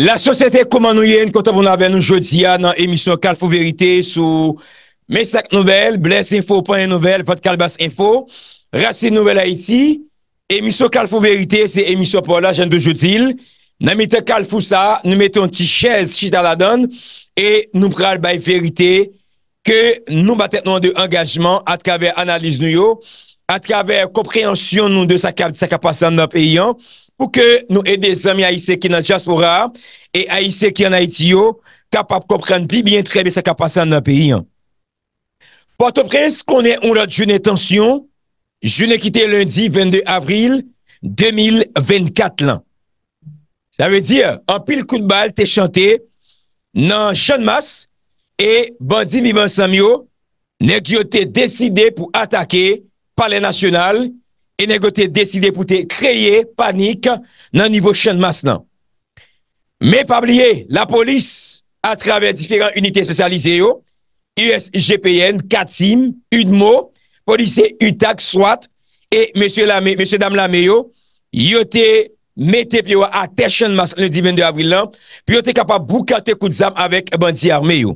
La sosyete koman nou yen konta bon la ven nou jodi ya nan emisyon Kalfou Verite sou Mesak Nouvel, Bles Info, Poyen Nouvel, Vodkal Bas Info, Rasy Nouvel Haiti, emisyon Kalfou Verite se emisyon po la jen de jodi il. Nanmite Kalfou sa, nou meton ti chèz chitala don e nou pral bay Verite ke nou batet nou an de angajman atkavè analiz nou yo. a traver komprehensyon nou de sa kapasan nan peyi an, pou ke nou ede zami aise ki nan jaspora, e aise ki nan Haiti yo, kapap komprehensyon bi bien trebe sa kapasan nan peyi an. Porto prens konen ou la joun etansyon, joun e kite lundi 22 avril 2024 lan. Sa ve dire, an pil kou de bal te chante, nan chan mas, e bandi vivan samyo, nek yo te deside pou atake, palen nasyonal, e negote deside pou te kreye panik nan nivou chan mas nan. Me pabliye, la polis a traver diferent unité spesyalize yo, USGPN, KATIM, UNMO, polise UTAC, SWAT, e mese dam lame yo, yo te mette piwa a te chan mas nan 12 avril nan, pi yo te kapap boukate kout zam avèk bandzi arme yo.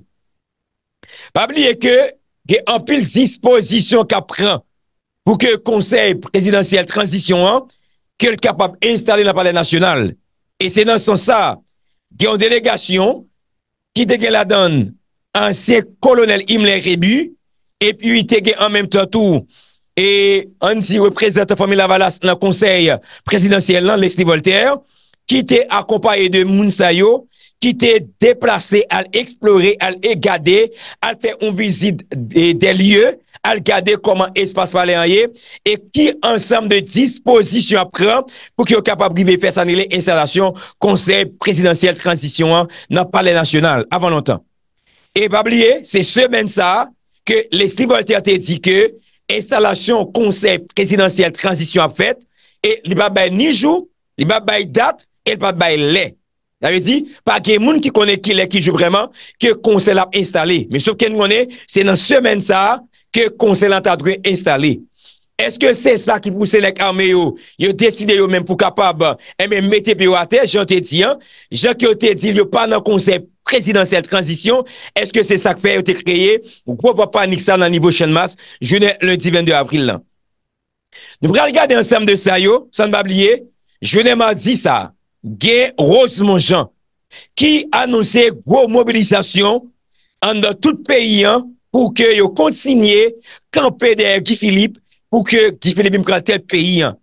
Pabliye ke, ge anpil dispozisyon kap pran pou ke konsey presidansyel transisyon an, ke l kapab instade la pale nasyonal. E se nan son sa, gen yon delegasyon, ki te gen la don an se kolonel Imre Rebu, e pi te gen an menm tatou, e an si reprezentan Fomin Lavalas nan konsey presidansyel nan Leslie Voltaire, ki te akompaye de Mounsayo, ki te deplase al eksplore, al egade, al fè yon vizit de lyeu, al gade koman espas pale a ye, e ki ansam de disposisyon ap pran, pou ki yo kapabrive fè sanile, instalasyon, konsep, presidansyel, transisyon an, nan pale nasyonal, avan lontan. E bab liye, se semen sa, ke les livolte atè di ke, instalasyon, konsep, presidansyel, transisyon ap fèt, e li bab bay ni jou, li bab bay dat, e li bab bay le. Jave di, pa ke moun ki kone ki le ki jou vreman, ke konsep la installe. Me souf ken mounen, se nan semen sa, konselant adre installe. Eske se sa ki pou selek ame yo, yo deside yo men pou kapab eme mette pe yo ate, jan te di an, jan ki yo te di yo panan konsel prezidansel transisyon, eske se sa ki fe yo te kreye, wap wap anik sa nan nivou chanmas, jounen lundi 22 avril lan. Nou pre al gade ansam de sa yo, san babliye, jounen ma di sa, gen Rosemont Jean, ki anonse wou mobilizasyon an da tout peyi an pou ke yo kontsiniye kampe de Guy Philippe pou ke Guy Philippe yon pral tel peyi an.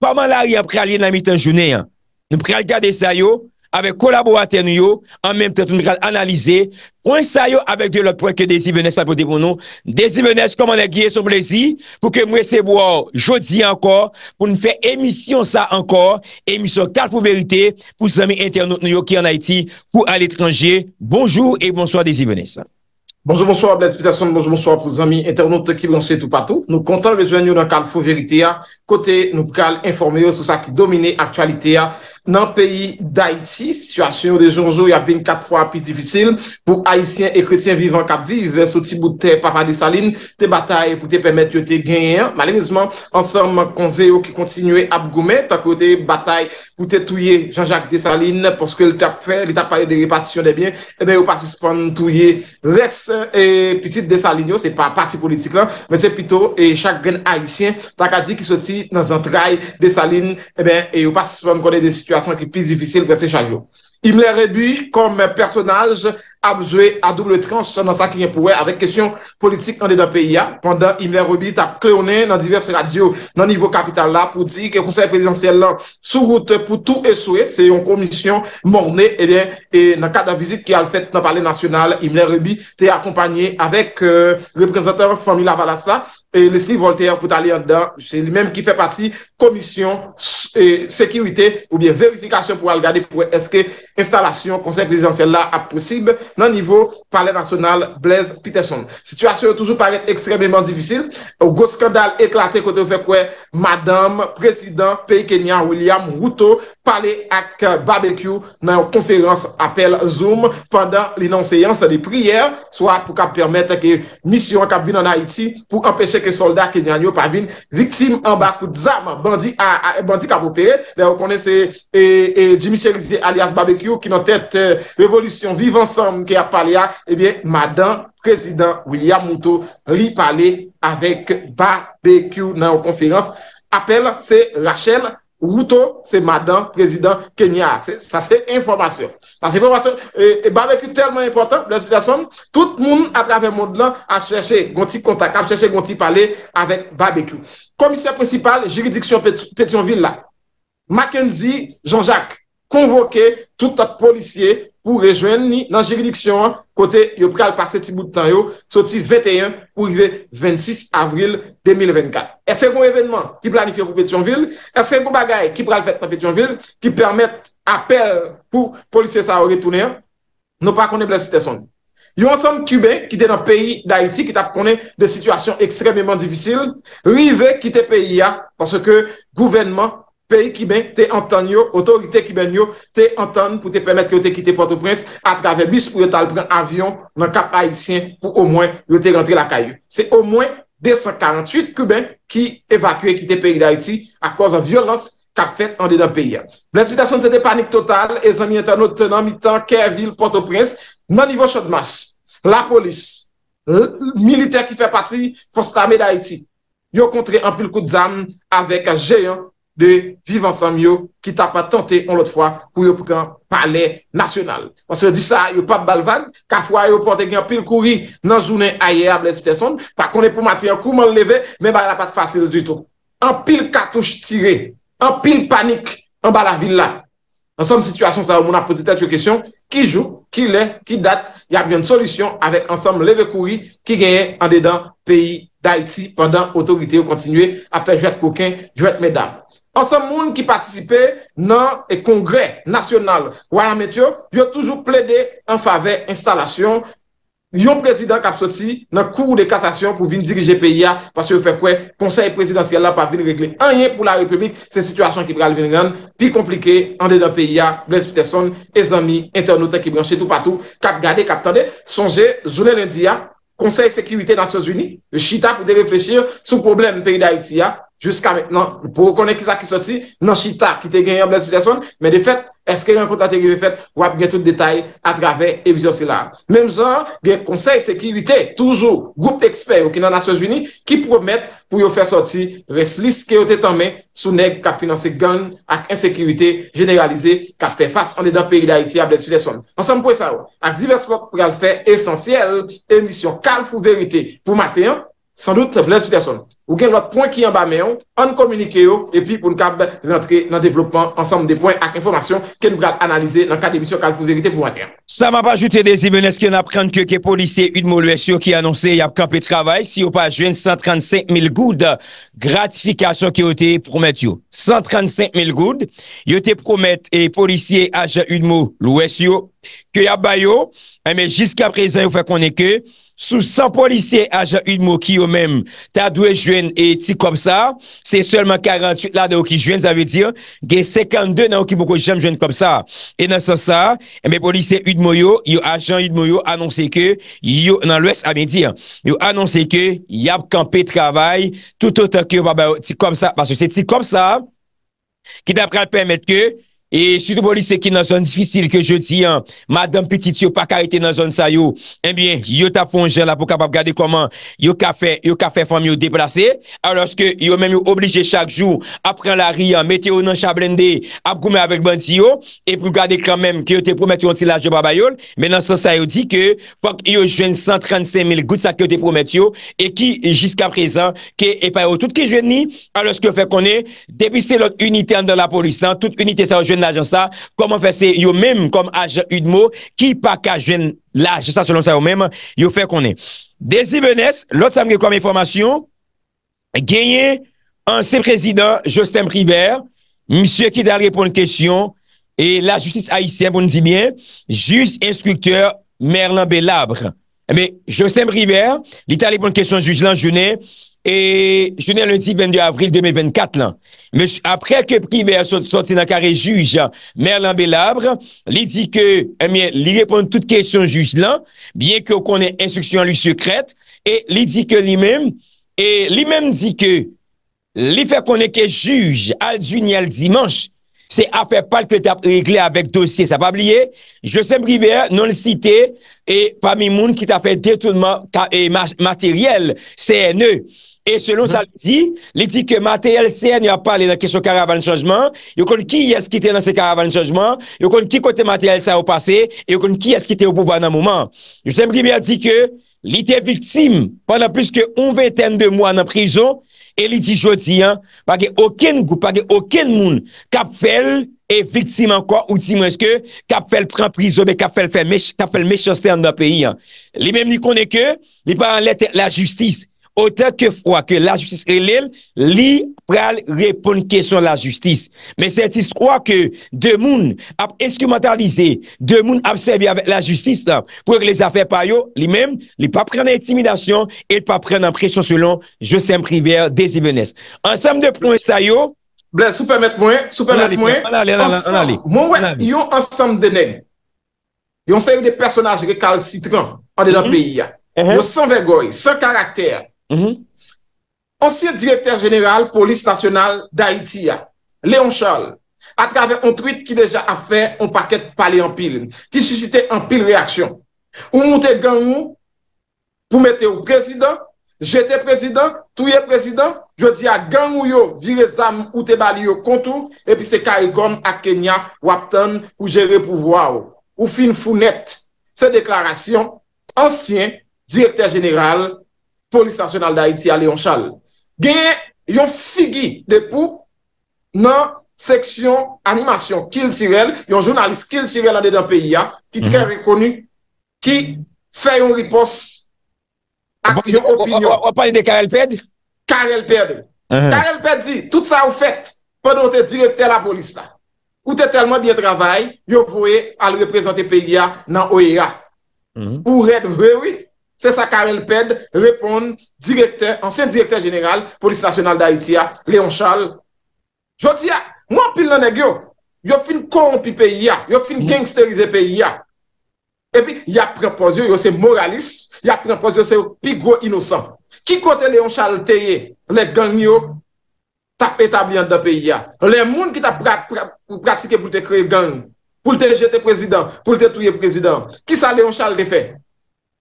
Paman la yon pral yon amit an jounen an, nou pral gade sa yo, avek kolaborater nou yo, an menm tet nou yon pral analize, kon sa yo avek de lopwen ke Desi Venès, pa pou de bon nou, Desi Venès koman agye sou Brésil, pou ke mwese waw jodi ankor, pou nou fe emisyon sa ankor, emisyon kal pou verite, pou zami internet nou yo ki an Haiti, pou al etranje, bonjou e bonswa Desi Venès. Bonjou bonjou wap l'aspitation, bonjou bonjou wap vous amy, etèl nou te ki bonjou tout patou. Nou kontan rejou an nou nan kalfou verite ya, kote nou kal informe yo sou sa ki domine aktualite ya nan peyi d'Haïti, situasyon yo de jounjou ya 24 fwa pi difisil, pou Haïtien e kretien vivan kap viv, sou ti pou te papa desaline, te batay pou te pemet yo te genyen, malenizman ansanm konze yo ki kontinue ap goumen, ta kote batay pou te touye Jean-Jacques desaline, porske lita pale de repatisyon de bien e eh ben yo pa suspande touye les petit desaline yo, se pa parti politik lan, men se pito chak gen Haïtien, ta ka di ki sou ti nan zan trai de sa lin, e eh ben, e ou pas se son konen de situasyon ki pi difisil prese chanyo. Imler Reby kom personaj abzwe a double tranche nan sa kinye pouwe avek kesyon politik nan dena peya. Pendan, Imler Reby ta kleone nan divers radio nan nivou kapital la pou di ke konsey presidansyen lan sou route pou tou eswe. Se yon komisyon morni, e ben, e nan kada vizit ki al fèt nan pale nasyonal, Imler Reby te akompanyen avek euh, reprezentant Fomila Valasla E lesi Voltaire pou taler an dan, c'est li menm ki fè pati komisyon ou bie verifikasyon pou al gade pou eske instalasyon konsey presidansel la ap posib nan nivou pale nasyonal Blaise Peterson. Sityasyon toujou pare ekstrememan difisil. Ou go skandal eklate kote ou fe kwe madame, presidant, pey kenyan William Routo pale ak barbecue nan konferans apel zoom pandan li nanseyans li priyer, swa pou ka permete ke misyon kab vin an Haiti pou empeshe ke soldat kenyan yo pa vin viktime an bakou dzama bandi kab on opere. et Jimmy alias Barbecue qui nan tête euh, Vive Ensemble qui a parlé a, parlé. eh madame président William Mouto lui parlé avec Barbecue dans la conférence. Appel c'est Rachel Routo, c'est madame président Kenya. ça c'est c'est Ça c'est informasyon. tellement important Barbecue tellement important, tout à travers à travers a cherché gonti contactable chercher cherché gonti parler avec Barbecue. commissaire principal juridiction pétionville là. Mackenzie, Jean-Jacques, konvoke tout ap polisye pou rejwen ni nan jiridiksyon kote yo bon bon pral pase ti bout tan yo, soti 21 pou rive 26 avril 2024. E se kon evenman ki planifye pou Petionville, e se kon bagay ki pral fete nan Petionville, ki permette apel pou polisye sa ori tounen, nou pa konen blesite son. Yo ansanm kube ki te nan peyi d'Aiti ki tap konen de situasyon ekstrememan divisil, rive ki te peyi ya, parce ke gouvenman... peyi ki ben te anton yo, otorite ki ben yo, te anton pou te pemet ki yo te kite Port-au-Prince atrave bis pou yo talp pou yon avyon nan kap Haitien pou au mwen yo te rentre la kayou. Se au mwen 248 kuben ki evakwe ki te peyi da Haiti a koz an violans kap fet an de dan peyi ya. Blan citasyon se te panik total e zan mi etan ou tenan mi tan kervil Port-au-Prince nan nivou chadmash. La polis, l militer ki fe pati fos ta me da Haiti yo kontre an pil kout zan avek a jeyon de vivansam yo ki ta pa tante an lot fwa kou yo pou kan pale nasyonal. Wan se di sa yo pa balvan, ka fwa yo pwante gen an pil kouri nan zounen aye a blez peson, pa konen pou mati an kouman leve, men ba la pat fasil di to. An pil katouche tire, an pil panik, an ba la villa. An sam sitwasyon sa ou moun aposite at yo kesyon, ki jou, ki le, ki dat, ya byon solisyon avek an sam leve kouri, ki genye an dedan peyi. Da iti pandan otorite ou kontinue ap fè jwèt kokè, jwèt mèdame. Ansem moun ki patisipe nan e kongre nasyonal, wana mètyo, yon toujou ple de enfave instalasyon. Yon prezident kap soti nan kou ou de kasasyon pou vin dirije PIA pas yon fè kwe konsey presidansiyal la pa vin regle. Anye pou la republik, se situasyon ki pral vin ren, pi komplike, ande dan PIA, blèz piteson, e zami, interneten ki branche tout patou, kap gade, kap tande, sonje, zounen lindiya, konsey sekriwite nan Sos Uni, chita pou te reflechir sou problem peyi da Haiti ya, jiska men, pou rekonen ki sa ki soti, nan chita ki te genyen bles viteson, men de fet, Eske yon kontate yon vefet wap gen tout detay atrave evizyon se la. Mem zon gen konsey sekirite toujou, goup eksper ou ki nan Asyon Jouni, ki promet pou yo fe soti resliske yo te tamen sou neg kap finanse gany ak ensekirite generalize kap fe fass ane dan peyi da iti ablet si leson. Ansem pou e sa wak, ak divers fok pou yal fe esensyel, emisyon kalf ou verite pou maten yon, San lout, vlezi pe son, ou gen lout pon ki yon ba meyon, an komunike yo, epi pou nou kap rentre nan devlopman ansam de pon ak informasyon ke nou bral analize nan ka debisyon kal foun verite pou maten. Sa ma pa jute de zibene, eske nan pran ke ke polisye yon mou lwesyo ki anonsen yon kape travay, si yo pa jwen 135 mil goud gratifikasyon ke yo te promet yo. 135 mil goud, yo te promet e polisye aje yon mou lwesyo ke yon ba yo, eme jiska prezen ou fe konen ke, Sou 100 polisye ajan yon mou ki yo menm, ta dwe jwen e ti kom sa, se solman 48 la de ou ki jwen, zave diyo, gen 52 nan ou ki mou ko jam jwen kom sa. E nan sa sa, e eh men polisye yon mou yo, yo ajan yon mou yo, anonsen ke, yo nan lwes a men diyo, yo anonsen ke, yo ap kampe travay, toutotan ke wabay ou ti kom sa, pasyo se ti kom sa, ki da pral pemet ke, et si tou polisè ki nan zon difficile ke jò di an, madame petit tiyo pa ka ite nan zon sa yò, en bien yò tap fon jè la pou kapap gade koman yò ka fè, yò ka fè fam yò deplase alòs ke yò mèm yò oblige chak jò apren la ri an, meteo nan chablende ap koumè avèk bant tiyo e pou gade kran mèm ki yò te promet yon tila jò babayol, men nan san sa yò di ke pok yò jwen 135 mil gout sa ki yò te promet yò, e ki jiska prezan, ke epay ou tout ki jwen ni alòs ke fè konè, depise lot unitè an dan la polisè Ajen sa, koman fese yo menm Kom ajen yon mou, ki pa kajen La ajen sa, selon sa yo menm Yo fè konen, desi vènes Lòt sa mge kwa mè formasyon Genye an se prezident Jostem River, msye ki Ta lèpon kèsyon, e la Joutis Aisyen, pou nou di mè Joust instrukteur Merlin Belabre Mè, Jostem River Li ta lèpon kèsyon, jouj lan jounè e jounen lundi 22 avril 2024 lan, apre ke prive a soti nan kare juj, Merlin Bellabre, li di ke, eh li repon tout kesyon juj lan, bie ke konen instruksyon lu sekret, e li di ke li men, e li men di ke, li fe konen ke juj, al juni al dimanche, se afe pal ke ta regle avek dosye, sa pa blye, je sen prive a, non le site, e pa mi moun ki ta fe detounman, ka e materiel, CNE, E selon sa li di, li di ke materyal se nye a pale nan kesyo karavan chanjman, yo kon ki yas ki te nan se karavan chanjman, yo kon ki kote materyal se a ou pase, yo kon ki yas ki te ou pouva nan mouman. Yo semri mi a di ke li te viktim, panan plus ke on venten de mouan nan prizon, e li di jodi, pake oken moun kapfel e viktim an kwa, ou di mwen se ke kapfel pren prizon, be kapfel me chanjman nan peyi. Li men ni konen ke, li panan lete la justis, ote ke fwa ke la justis relil li pral repon kesyon la justis. Men sentis fwa ke demoun ap eskumentalize, demoun ap sebi la justis pou ek les afe pa yo li mem, li pa pren intimidasyon et pa pren apresyon selon Josem Priver des evenes. Ansem de pouen sayo... Sou permette mwen, sou permette mwen. Mwen wè, yon ansem denen yon sayo de personaj rekal citran ane la peyi ya. Mm-hmm. Yon san vergoy, san karakter Mhm. Ansyen direktèr jeneral polis nasyonal Da Itiya, Léon Charles A travè an truit ki deja a fè An pakèt palè an pil Ki susite an pil reaksyon Ou moutè gangou Pou metè ou prezident Jète prezident, touye prezident Je di a gangou yo, vire zam Ou te bali yo kontou E pi se karikom a Kenya wapten Ou jè repouvoa ou fin founet Se deklarasyon Ansyen direktèr jeneral polis nasyonal da Haiti a Leonchal. Gen, yon figi de pou nan seksyon animasyon, kil Tirel, yon jounalist kil Tirel ane dan PIA, ki tre mm-hmm. rekonu, ki fey yon ripos ak yon bon, opinyon. Wapay de Karel Pedri? Karel Pedri. Uh-huh. Karel Pedri, tout sa ou fet, padon te direkte la polis la. Ou te telman biye travay, yon vwe al represente PIA e nan mm-hmm. OEA. Ou red vwe wite, Se sa karel ped, repon, anseye direktèr jeneral, polis nasyonal da Haiti, Leon Charles. Jotia, mwen pil nan e gyo, yo fin koron pi peyi ya, yo fin mm. genksterize peyi ya. E pi, yak prepozyo, yo se moralis, yak prepozyo se yo pigwo inosan. Ki kote Leon Charles te ye, le gang yo, tap etabli an da peyi ya. Le moun ki ta pratike pou te kre gang, pou te jetè prezident, pou te touye prezident. Ki sa Leon Charles te fe?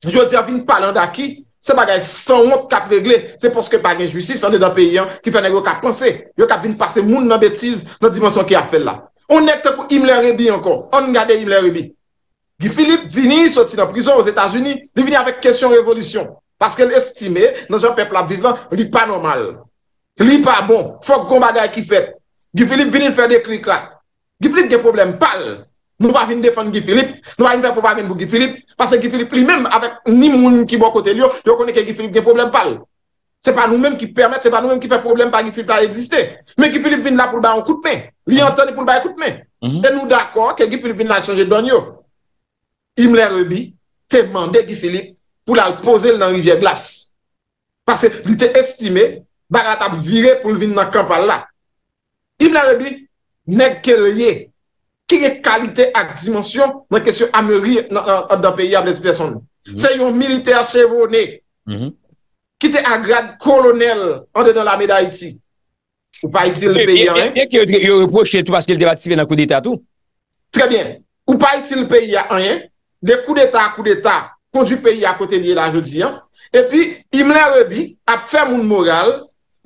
Jo di a vin palan da ki, se bagay san wot kap regle. Se poske pa gen jwisis, an de dan peyi an ki fè nè yon kap konse. Yon kap vin pase moun nan betiz nan dimensyon ki ap fè la. On nekte pou Himmler ebi an kon. On ne gade Himmler ebi. Gui Filip vini soti nan prison ouz Etats-Unis. Li vini avèk kesyon revolution. Paske l estime, nan jan peplap vivan, li pa normal. Li pa bon. Fòk kon bagay ki fè. Gui Filip vini fè de krik la. Gui Filip gen problem pal. Nou va vin defan Gifilip, nou va vin fe pou va vin pou Gifilip, pase Gifilip li menm avèk ni moun ki bo kote li yo, yo konen ke Gifilip gen problem pal. Se pa nou menm ki permè, se pa nou menm ki fe problem pa Gifilip la existè. Men Gifilip vin la pou l'ba yon koute men, li yon toni pou l'ba yon koute men. E nou d'akor ke Gifilip vin la chanje don yo. Im lè rebi, te mande Gifilip pou la l'poze l nan rivye glas. Pase li te estime, baga tab vire pou l vin nan kampal la. Im lè rebi, nek ke liye, ki re kalite ak dimensyon nan kesyo ame ri nan da peyi a bles person. Mhm. Se yon milite a sevo ne, mhm. ki te a grad kolonel an de nan la meda iti, ou pa iti le peyi a en. Ek yo reproche etou aske el debati sibe nan kou ditatou. Trebyen, ou pa iti le peyi a en, de kou ditat kou ditat, kou di peyi a kote liye la joti an, epi im la rebi ap fe moun moral,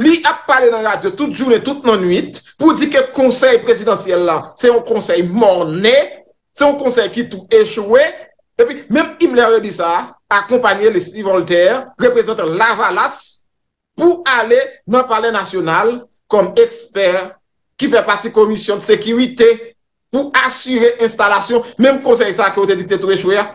li ap pale nan radyo, tout jounen, tout nan nuit, pou di ke konsey presidansyel la, se yon konsey mornen, se yon konsey ki tou echouen, epi, menm im le re di sa, akompanyen le Steve Walter, reprezentan Lavalas, pou ale nan pale nasyonal, konm eksper, ki fe pati komisyon de sekirite, pou asyre instalasyon, menm konsey sa ki ou te di te tou echouen.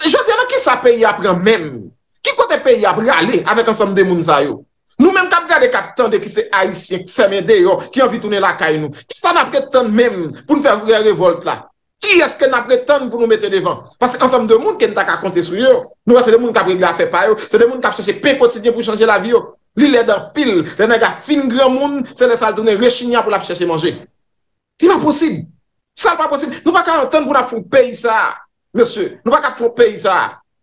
Je te anan ki sa peyi apren menm, ki kote peyi apre ale, avek ansam de moun zayou. Nou menm de kapitan de ki se haisyen, ki se mède yo, ki anvi tounè la kay nou. Ki sa nan apre toun mèm pou nou fèvou lè revolte la? Ki aske nan apre toun pou nou mètè devan? Pase konsom de moun ken ta ka kontè sou yo. Nou wè se de moun kabri la fè payo, se de moun kap chèche pè kòtidye pou chanjè la vyo. Li lè dè pil, le nè gà fin glè moun, se lè sal tounè rechignan pou lap chèche manjè. Ki nan posib? Sal pa posib? Nou wè ka an toun pou lap foun pey sa, mèsyè. Nou wè ka foun pey sa.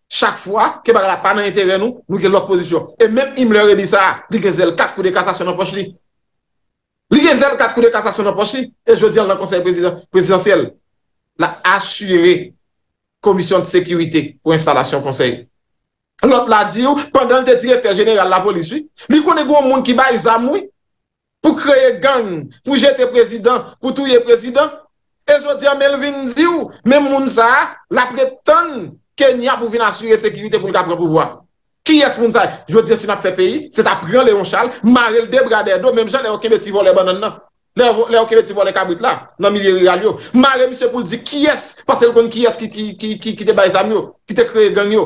chak fwa ke baga la pa nan entere nou, nou ke lor pozisyon. E menm imle rebi sa, li ke zel kat kou de kastasyon nan poch li. Li ke zel kat kou de kastasyon nan poch li, e jodi an la konsey presidansiyel, la asyere komisyon de sekywite pou instalasyon konsey. Lot la di ou, pandan te direkter jeneral la poliswi, li kone gwo moun ki bay zamou, pou kreye gang, pou jete prezidans, pou touye prezidans, e jodi an Melvin di ou, men moun sa la pretan, Ke nya pou vin asyre sekirite pou lka pran pou vwa? Ki es pou mzay? Jwou diye si nap fe peyi, se ta pran le ronchal, mare lde brade do, mem jan le o kemeti vo le banan nan. Le o kemeti vo le kabwit la, nan mi li ryal yo. Mare mi se pou di, ki es? Pasel kon ki es ki te baizam yo, ki te kreye gang yo.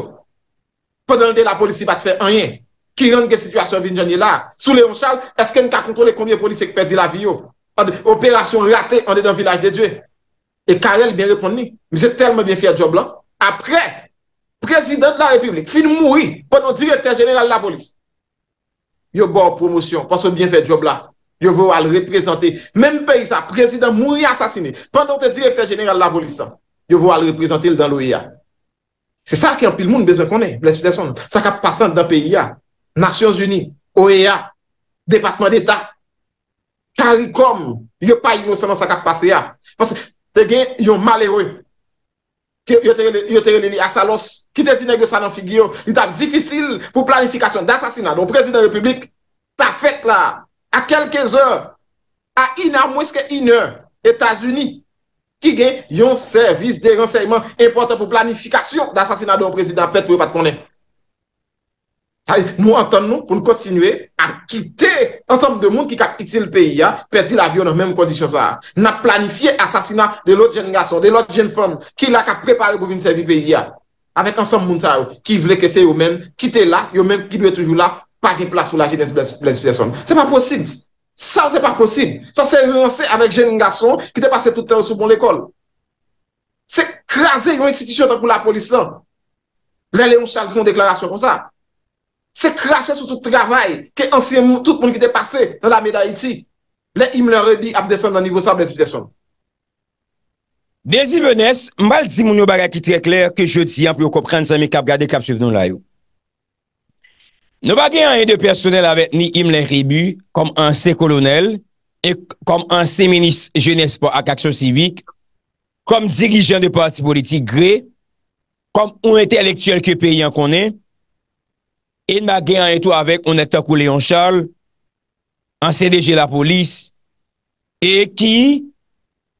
Pwede lde la polisi bat fe anyen. Ki renge situasyon vin jany la. Sou le ronchal, eske nka kontole koumye polisi ek pedi la vi yo? Operasyon rate, ane dan vilaj de dwe. E karel bin repon mi, mi se telman bin fye job lan. apre, prezident la republik, fin mouri, panon direkter general la polis, yo bon promosyon, pan son bien fè job la, yo vou al reprezenté, menm peyi sa, prezident mouri asasiné, panon te direkter general la polis sa, yo vou al reprezenté l dan l'OEA. Se sa ki an pil moun bezè konè, sa kap pasan dan peyi ya, Nasyon Zuni, OEA, Depatman d'Etat, Tari Kom, yo pa yon mousan nan sa kap pasan ya, pan se te gen yon malè wè, ki yotere li li asalos, ki te zine gyo sa nan figyo, li tam difisil pou planifikasyon da sasinadon prezident republik, ta fet la, a kelke zor, a ina mwiske ina, Etasuni, ki gen yon servis de renseyman importan pou planifikasyon da sasinadon prezident, fet pou yon pat konen. nou anton nou pou nou kontinue a kite ansanm de moun ki kap itil peyi ya, perdi la vi ou nan menm kondisyon sa. Nan planifiye asasina de l'ot jen nga son, de l'ot jen fon ki la ka prepari pou vin sevi peyi ya. Avek ansanm moun ta ou, ki vle ke se yo menm kite la, yo menm ki dwe toujou la pa ki plas ou la jen nge blens person. Se pa posib, sa se pa posib. Sa se yon se avèk jen nga son ki te pase toutan sou bon l'ekol. Se krasè yon institisyon tan pou la polis lan. Lan le yon salvan deklarasyon kon sa. Se krasè sou tout travay ke ansè moun tout moun ki depase nan la mèda iti, le im lè rebi ap desen nan nivou sa ap despideson. Dezi benes, mbal di moun nou baga ki trek lèr ke joti an pou yo koprenn sa mè kap gade kap suv nou layo. Nou bagè an yon de personel avè ni im lè rebi kom an se kolonel e kom an se menis je nespo ak aksyon sivik, kom dirijen de parti politik gre, kom ou entelektuel ke pe yon konè, en ma gen an etou avek ou netok ou Leon Charles, an CDG la polis, e ki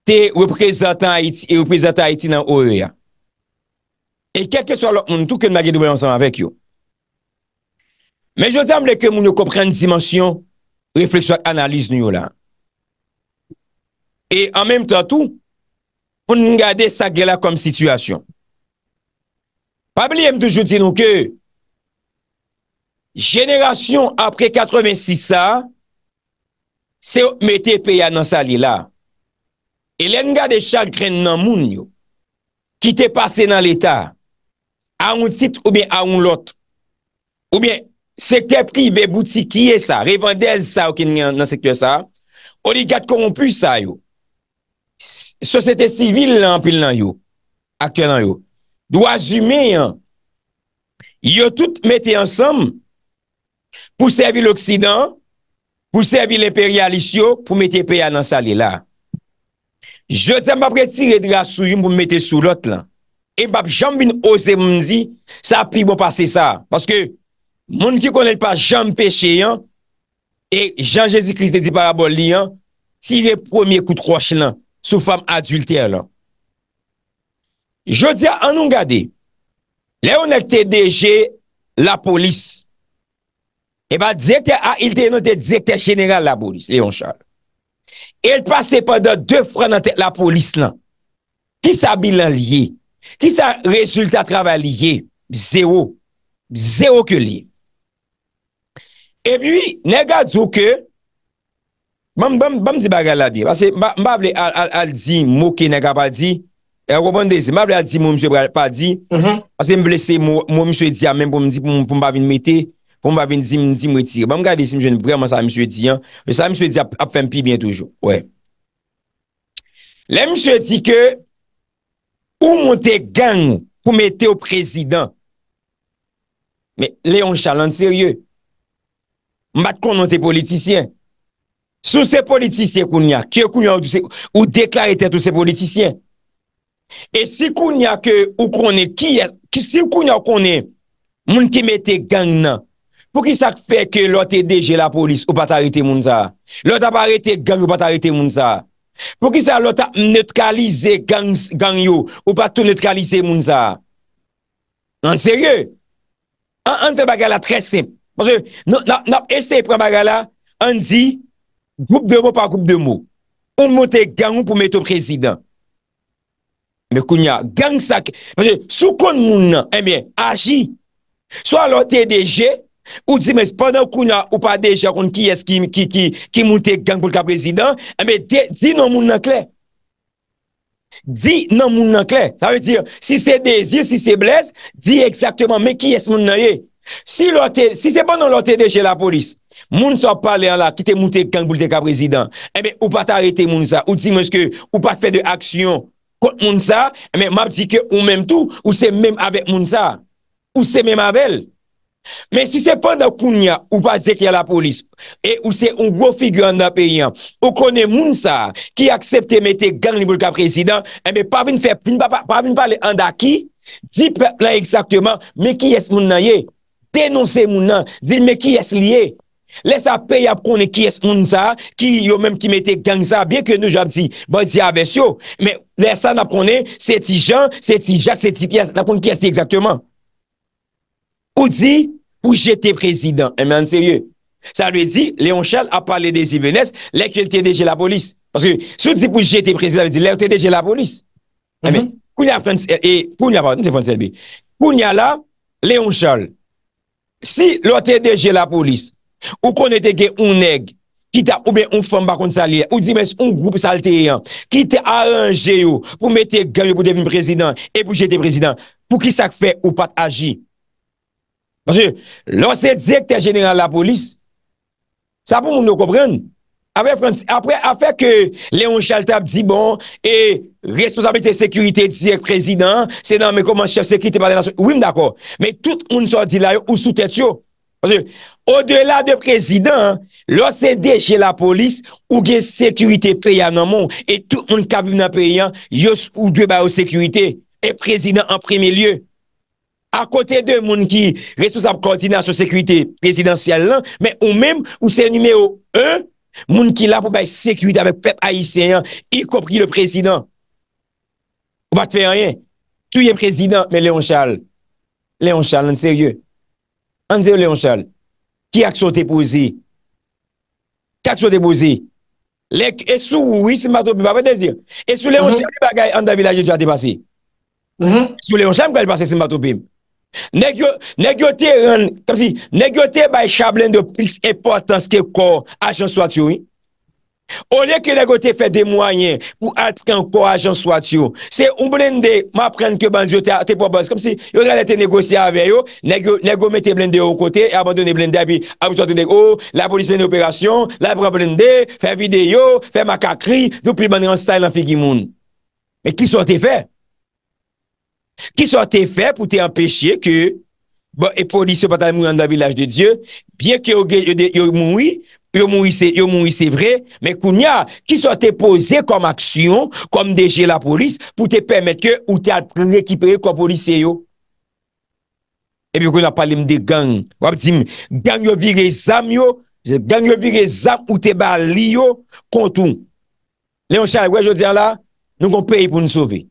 te reprezentant Haiti e nan OEA. E kelke sou alok moun touke en ma gen double ansan avek yo. Men jote am le ke moun yo kopren dimensyon refleksyon analiz nou yo la. E an menm tan tou, pou n gen de sa gela kom situasyon. Pabili m tou jote nou ke, jenera syon apre 86 sa, se mette pe ya nan sa li la, e len ga de chal kren nan moun yo, ki te pase nan l'Etat, a un tit ou bi a un lot, ou bi se te pri ve bouti kiye sa, revandez sa ou ki nan se kye sa, oligat korompu sa yo, sosete sivil lan pil nan yo, akye nan yo, do a zime yan, yo tout mette ansam, pou servi l'Oksidan, pou servi l'imperyalisyo, pou mette peya nan sa li la. Je di an papre tire drasou yon pou mette sou lot lan. E pap jom bin ose moun di, sa api moun pase sa. Paske moun ki konen pa jom peche yon, e jan Jezi Kriste di parabol li yon, tire premier koutroche lan, sou fam adulte lan. Je di an anongade, le yon ekte deje la polis, E eh ba direkte, a il te note direkte jeneral la polis, e yon chal. El pase pa do de fran an tek la polis lan. Ki sa bilan liye? Ki sa rezultat ravan liye? Zero. Zero ke liye. E bi, nega djouke, banm di bagal la bi, basi mba vle al di mouke nega pa di, e wabandezi, mba vle al di moum se pa di, basi mbe lese moum se di amen pou mba vin meti, Fon ba vin zim zim wetire. Ba m gade zim jen vreman sa mswe di an. Sa mswe di ap fèm pi bien toujou. Le mswe di ke ou monte gang pou mete o prezident. Me Leon Chaland serye. Mat kon note politisyen. Sou se politisyen koun ya. Ou deklarite tout se politisyen. E si koun ya moun ki mete gang nan. Pou ki sak fe ke lote deje la polis, ou pa ta rete moun za? Lot a pa rete gang, ou pa ta rete moun za? Pou ki sa lot a neutralize gang yo, ou pa tou neutralize moun za? An serye? An fe bagala tre se. Pase, nap ese pre bagala, an di, group de mo pa group de mo, e ou mote gang pou meto prezident. Mè kounya, gang sak. Pase, sou kon moun nan, mè, eh agi. So a lote deje, Ou di mes, padan kou na, ou pa deja kon ki es ki moun te gangboul ka prezident, eme eh di nan moun nan kle. Di nan moun nan kle. Sa ve dir, si se dezyl, si se bles, di ekzaktman, men ki es moun nan ye. Si se padan lor te deje la polis, moun sa pale an la ki te moun te gangboul te ka prezident, eme eh ou pa te arete moun sa. Ou di mes ke, ou pa te fe de aksyon kont moun sa, eme eh map di ke ou menm tou, ou se menm avek moun sa. Ou se menm avek. Men si se pan da koun ya ou pa zek ya la polis e ou se un wou figyo an da pe yon, ou konen moun sa ki aksepte mette gang li boulka prezident, enbe pa vin pa le an da ki, di plan eksepte man, me ki es moun nan ye, denonse moun nan, vin me ki es li ye. Lesa pe yon pronen ki es moun sa ki yo menm ki mette gang sa, bie ke nou jav si, ba bon, di avesyo, men lesa nan pronen se ti jan, se ti jak, se ti pias, nan pronen ki es li eksepte man. ou di pou jete prezident, eme, eh, an seye, sa lwe di, Leon Charles a pale de si venes, lè kwen te deje la polis, paske sou di pou jete prezident, lè kwen te deje la polis, eme, kwen ya la, Leon Charles, si lè kwen te deje la polis, ou konete gen un neg, kita oube un fom bakon salye, ou di mes un groupe salteyen, kita a anje yo, pou mete ganyo pou devin prezident, e pou jete prezident, pou ki sak fe ou pat aji, Pansye, lò se dèk te genèran la polis, sa pou moun nou koprenn. Apre apre apre ke Léon Chaltap di bon, e responsabilite sekurite dièk prezidant, se nan mè koman chef sekurite par la nasyon, wim d'akor. Mè tout moun sò di la yo ou sou tètsyo. Pansye, o delà de prezidant, lò se dèk che la polis, ou gen sekurite peyè nan moun, e tout moun kabiv nan peyè, yos ou dèk ba yo sekurite, e prezidant an premi lyeu. A kote de moun ki resous ap koordinasyon sekwite prezidential lan, men ou men ou se numeo 1, moun ki la pou bay sekwite avek pep ayisyen yi kopri le prezident. Ou bat fey anyen. Tu yi prezident, men Leon Charles. Leon Charles, an serye. An zeyo Leon Charles. Ki akso depozi. Kakso depozi. Lek, esu wou, esu Leon Charles bagay an davila yon jwa de basi. Esu Leon Charles bagay basi se mba topeb. Negyo te, kom si, negyo te bay chablen de piks e potans ke kor ajan swat yo. O le ke negyo te fe de mwanyen pou atre an kor ajan swat yo. Se un blende ma pren ke banjo te pobaz, kom si, yo nan ete negosya ave yo, negyo mette blende yo kote e abandone blende a bi abusote de yo, la polis men operasyon, la bran blende, fe video, fe makakri, nou pli banjan stay lan figi moun. Me ki sote fe? Ki sa te fe pou te empeshe ke E polis yo pata mou yon da vilaj de Diyo Pye ke yo mou yon Yo mou yon se vre Men koun ya Ki sa te pose kom aksyon Kom deje la polis Pou te pemet ke ou te atre kipere Kwa polis se yo E bi koun apalim de gang Gang yo vire zam yo Gang yo vire zam ou te bali yo Kontoun Leonchay wè jò diyan la Nou kon peye pou nou sove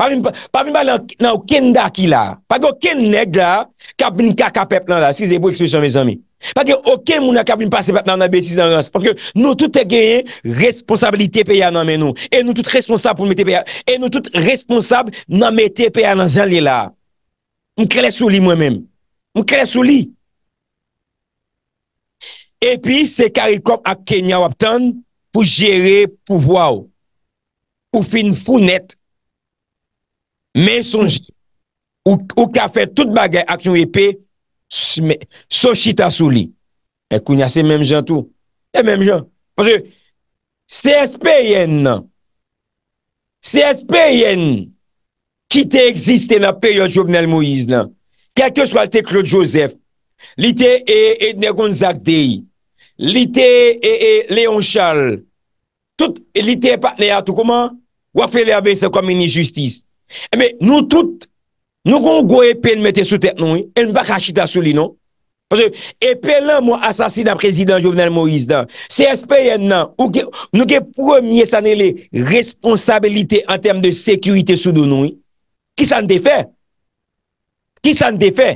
Pa vin pa nan ouken daki la. Pa gen ouken neg la, kab vin ka kapep nan la. Sise bou eksplosyon me zami. Pa gen ouken moun la kab vin pa sepep nan nabesis nan nas. Ponke nou tout e genye responsabilite pe ya nan men nou. E nou tout responsable pou me tepe ya. E nou tout responsable nan me tepe ya nan zan li la. M krele sou li mwen men. M krele sou li. E pi se karikop ak kenya wap tan pou jere pou waw. Ou fin founet kwenye. Men son jen, ou ka fè tout bagay ak yon epè, son chita sou li. E kou nyase menm jen tou. E menm jen. Pwase, CSP yen nan. CSP yen. Ki te eksiste nan peyo Jovenel Moïse nan. Kèk yo swalte Claude Joseph. Li te e, e Ednegon Zakdey. Li te e, e Leon Charles. Li te e Patneatou. Kouman wak fè le avè se komini justis. Eme nou tout, nou kon gwo epen mette sou tèk nou, el mba kachita sou li nou. Pwese, epen lan mwen asasida prezident Jovenel Moïse dan, se espè yen nan, nou gen pwemye sanelè responsabilite an tem de sekurite sou dou nou, ki non, san defè? Ki san defè?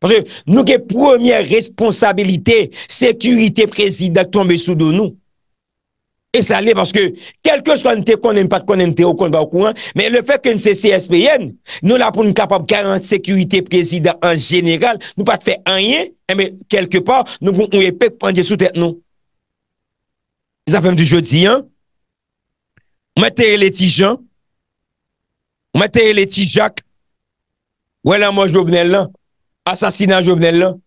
Pwese, nou gen pwemye responsabilite sekurite prezident tombe sou dou nou. Non. E sa liye paske kelke chwa nte konen pat konen te okon ba kou an, men le fek ke nse CSPN, nou la pou n kapap garan sekurite prezida an general, nou pat fe anyen, e men kelke pat nou pou mwen pek pandye sou tete nou. Zafem di jodi an, mwen te e leti jan, mwen te e leti jak, wè la mwen jo vnen lan, asasina jo vnen lan,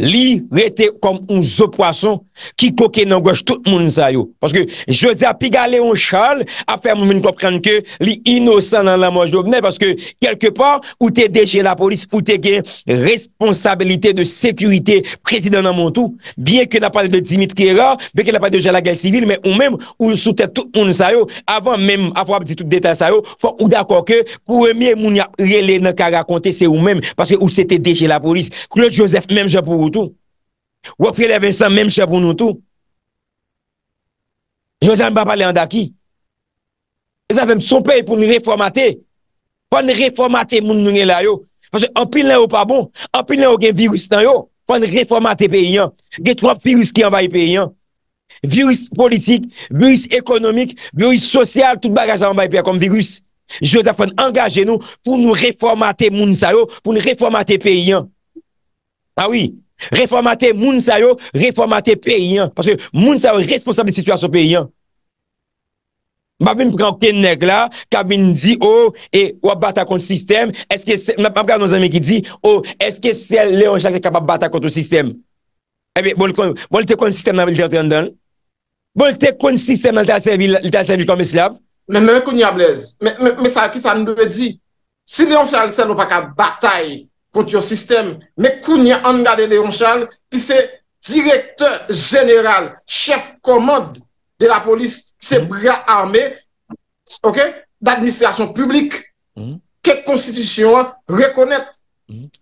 li rete kom ou zo poason ki koke nan goche tout moun sa yo paske jose a pigale ou chal afer moun moun kop kranke li inosan nan la moun jovne paske kelke par ou te deche la polis ou te gen responsabilite de sekurite prezident nan moun tou bien ke na pale de Dimitri Rar bien ke na pale de jala gaj civil men ou mèm ou sou te tout moun sa yo avan mèm avan ap di tout deta sa yo pou ou da koke pou mèm moun ya rele nan ka rakonte se ou mèm paske ou se te deche la polis klote josef mèm je pou Ou fyele Vincent Mèm chèpoun nou tou Jozè an bap pale an daki E zan fèm son pè Poun nou reformate Poun nou reformate moun nou nè la yo Anpil lè ou pa bon Anpil lè ou gen virus nan yo Poun nou reformate pè yon Ge tròp virus ki anvay pè yon Virus politik, virus ekonomik Virus sosyal, tout bagaj anvay pè ya kom virus Jozè fèn angaje nou Poun nou reformate moun sa yo Poun nou reformate pè yon A ah wè Reformate moun sa yo, reformate peyi an. Parce que moun sa yo responsable de situasyon peyi an. Mba vin pranke nèk la, kavin di, oh, e wap bata konti sistem, eske, mba pranke nou zanme ki di, oh, eske sel Leon Charles e kapap bata konti sistem. Ebe, eh bon lte bon, konti sistem nan lita ente an dan? Bon lte konti sistem nan lita servil lita servil kon meslav? Mè mè kouni a blez, mè sa ki sa nou dwe di, si Leon Charles sel wap akab bata e, konti yo sistem, me kounye Angade Leonchal, ki se direktor general, chef commande de la polis, se mm-hmm. bra armé, ok, d'administrasyon publik, mm-hmm. ke konstitisyon rekonèt, mm-hmm.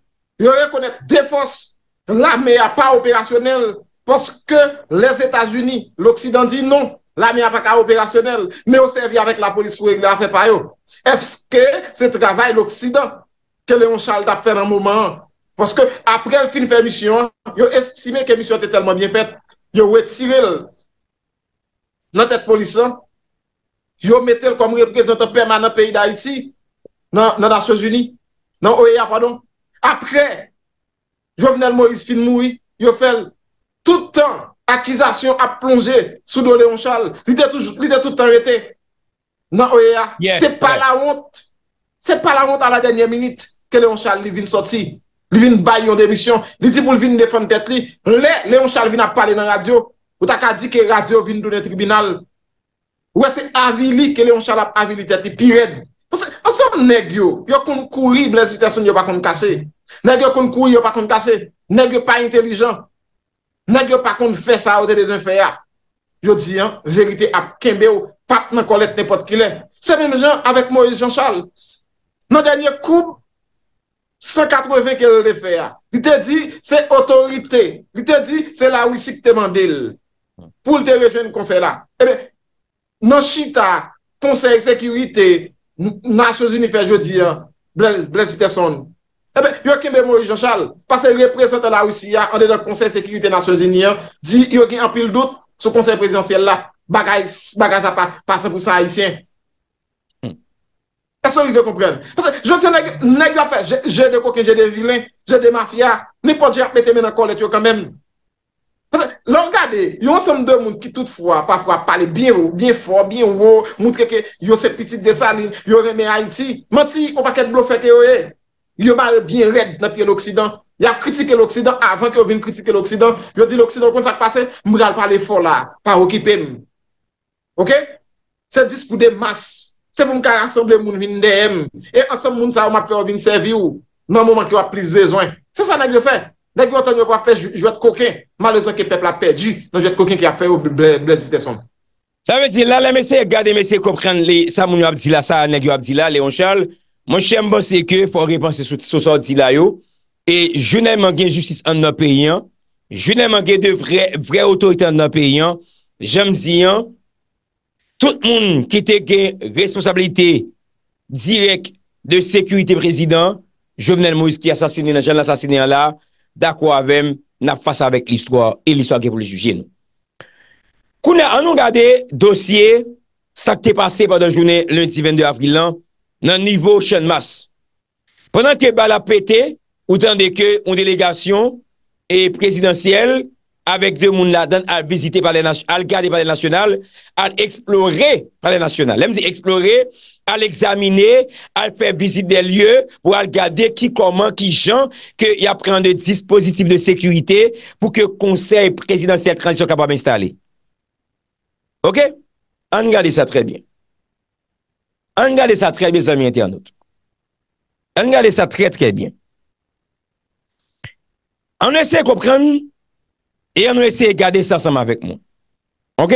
yo rekonèt, defos, non, la me a pa operasyonel, poske les Etats-Unis, l'Oksidan di non, la me a pa ka operasyonel, me yo servi avèk la polis pou regler afe payo. Eske se travay l'Oksidan? ke e Léon Charles dap fè nan mouman. Paske apre el film fè mission, yo estime ke mission te telman bien fèt. Yo wè Tsiril nan tèt polis lan, yo metèl komre prezant pèman nan peyi d'Haïti, nan Asyos-Uni, nan OEA, apre, yo venèl Moïse film moui, yo fèl toutan akizasyon ap plonjè sou do Léon Charles. Li de toutan retè. Nan OEA, se pa la honte. Se pa la honte an la denye minute. leon Charles li vin soti, li vin bayon demisyon, li ti pou li vin defon tet li le, leon Charles vin ap pale nan radio ou ta ka di ke radio vin do ne tribunal ou ese avili ke leon Charles ap avili tet li, pired ansem negyo, yo kon kou li blesitasyon yo pa kon kase negyo kon kou yo pa kon kase, negyo pa intelijan, negyo pa kon fese aote de zin faya yo di an, verite ap kembe ou pat nan kolet nepot ki le sebe mè jan, avek Moise Jean Charles nan denye koub 180 kèl refè ya. Li te di, se otorite. Li te di, se la ou si kè te mandel. Poul te refè yon konsey la. Ebe, non chita konsey sekirite Nasyozi nifè jodi ya, blesk pè son. Ebe, yon kèmbe mou yon chal. Pase represe ta la ou si ya, an de la konsey sekirite Nasyozi nifè, di yon kèmpe apil dout sou konsey prezidentsel la. Bagay sa pa, pasè pou sa a yosien. Sò yon vye kompren. Pasè, jò tse neg, neg yon fè, jè de kokin, jè de vilin, jè eh. de mafia. Nè pot jè apete men akol et yo kèmèm. Pasè, lò rkade, yon sèm dè moun ki tout fwa, pa fwa, pale bie ou, bie fwa, bie ou, moutre ke yon se piti de sanin, yon remè Haiti. Manti, yon pa kèd blo fè ke yo e, yon pale bie red nan piye l'Oksidant. Yon kritike l'Oksidant, avan ke yon vin kritike l'Oksidant, yon di l'Oksidant kont sa kpase, moun Se pou m ka asemble moun vin de hem. E asemble moun sa ou m ap fè ou vin sevi ou. Nan mouman ki wap plis bezwen. Se sa nagyo fè. Nagyo wap fè jwèt kokè. Malè son ke pepla pèdi. Nan jwèt kokè ki ap fè ou blèz vitè son. Sa vezi la la mè se gade mè se komprende le sa moun yo Abdila sa nagyo Abdila Leon Charles. Mon chèm bon se ke fò repanse sou sa Abdila yo. E jwè nè man gen justice an nan pe yon. Jwè nè man gen de vre vre autorite an nan pe yon. Jèm ziyon. Tout moun ki te gen responsabilite direk de sekurite prezident, Jovenel Moïse ki asasine nan jan l'asasineyan la, da kwa avèm nan fasa avèk l'histoire e l'histoire ki pou le jujye nou. Koune anou gade dosye sa te pase padan jounen lundi 22 avril lan nan nivou chan mas. Pendan ke bal apete, ou tande ke ou delegasyon e prezidentiyel, avèk de moun la dan al vizite palè nasyon, al gade palè nasyonal, al eksplore palè nasyonal, al eksplore, al examine, al fè vizite de lye, ou al gade ki koman, ki jan, ki apren de dispositif de sekurite, pou ke konsey presidansyè transisyon kapwa men stale. Ok? An gade sa trè bie. An gade sa trè bie, zami, ente anot. An gade sa trè trè bie. An esè kopren mi, E an wese gade sasama vek moun. Ok?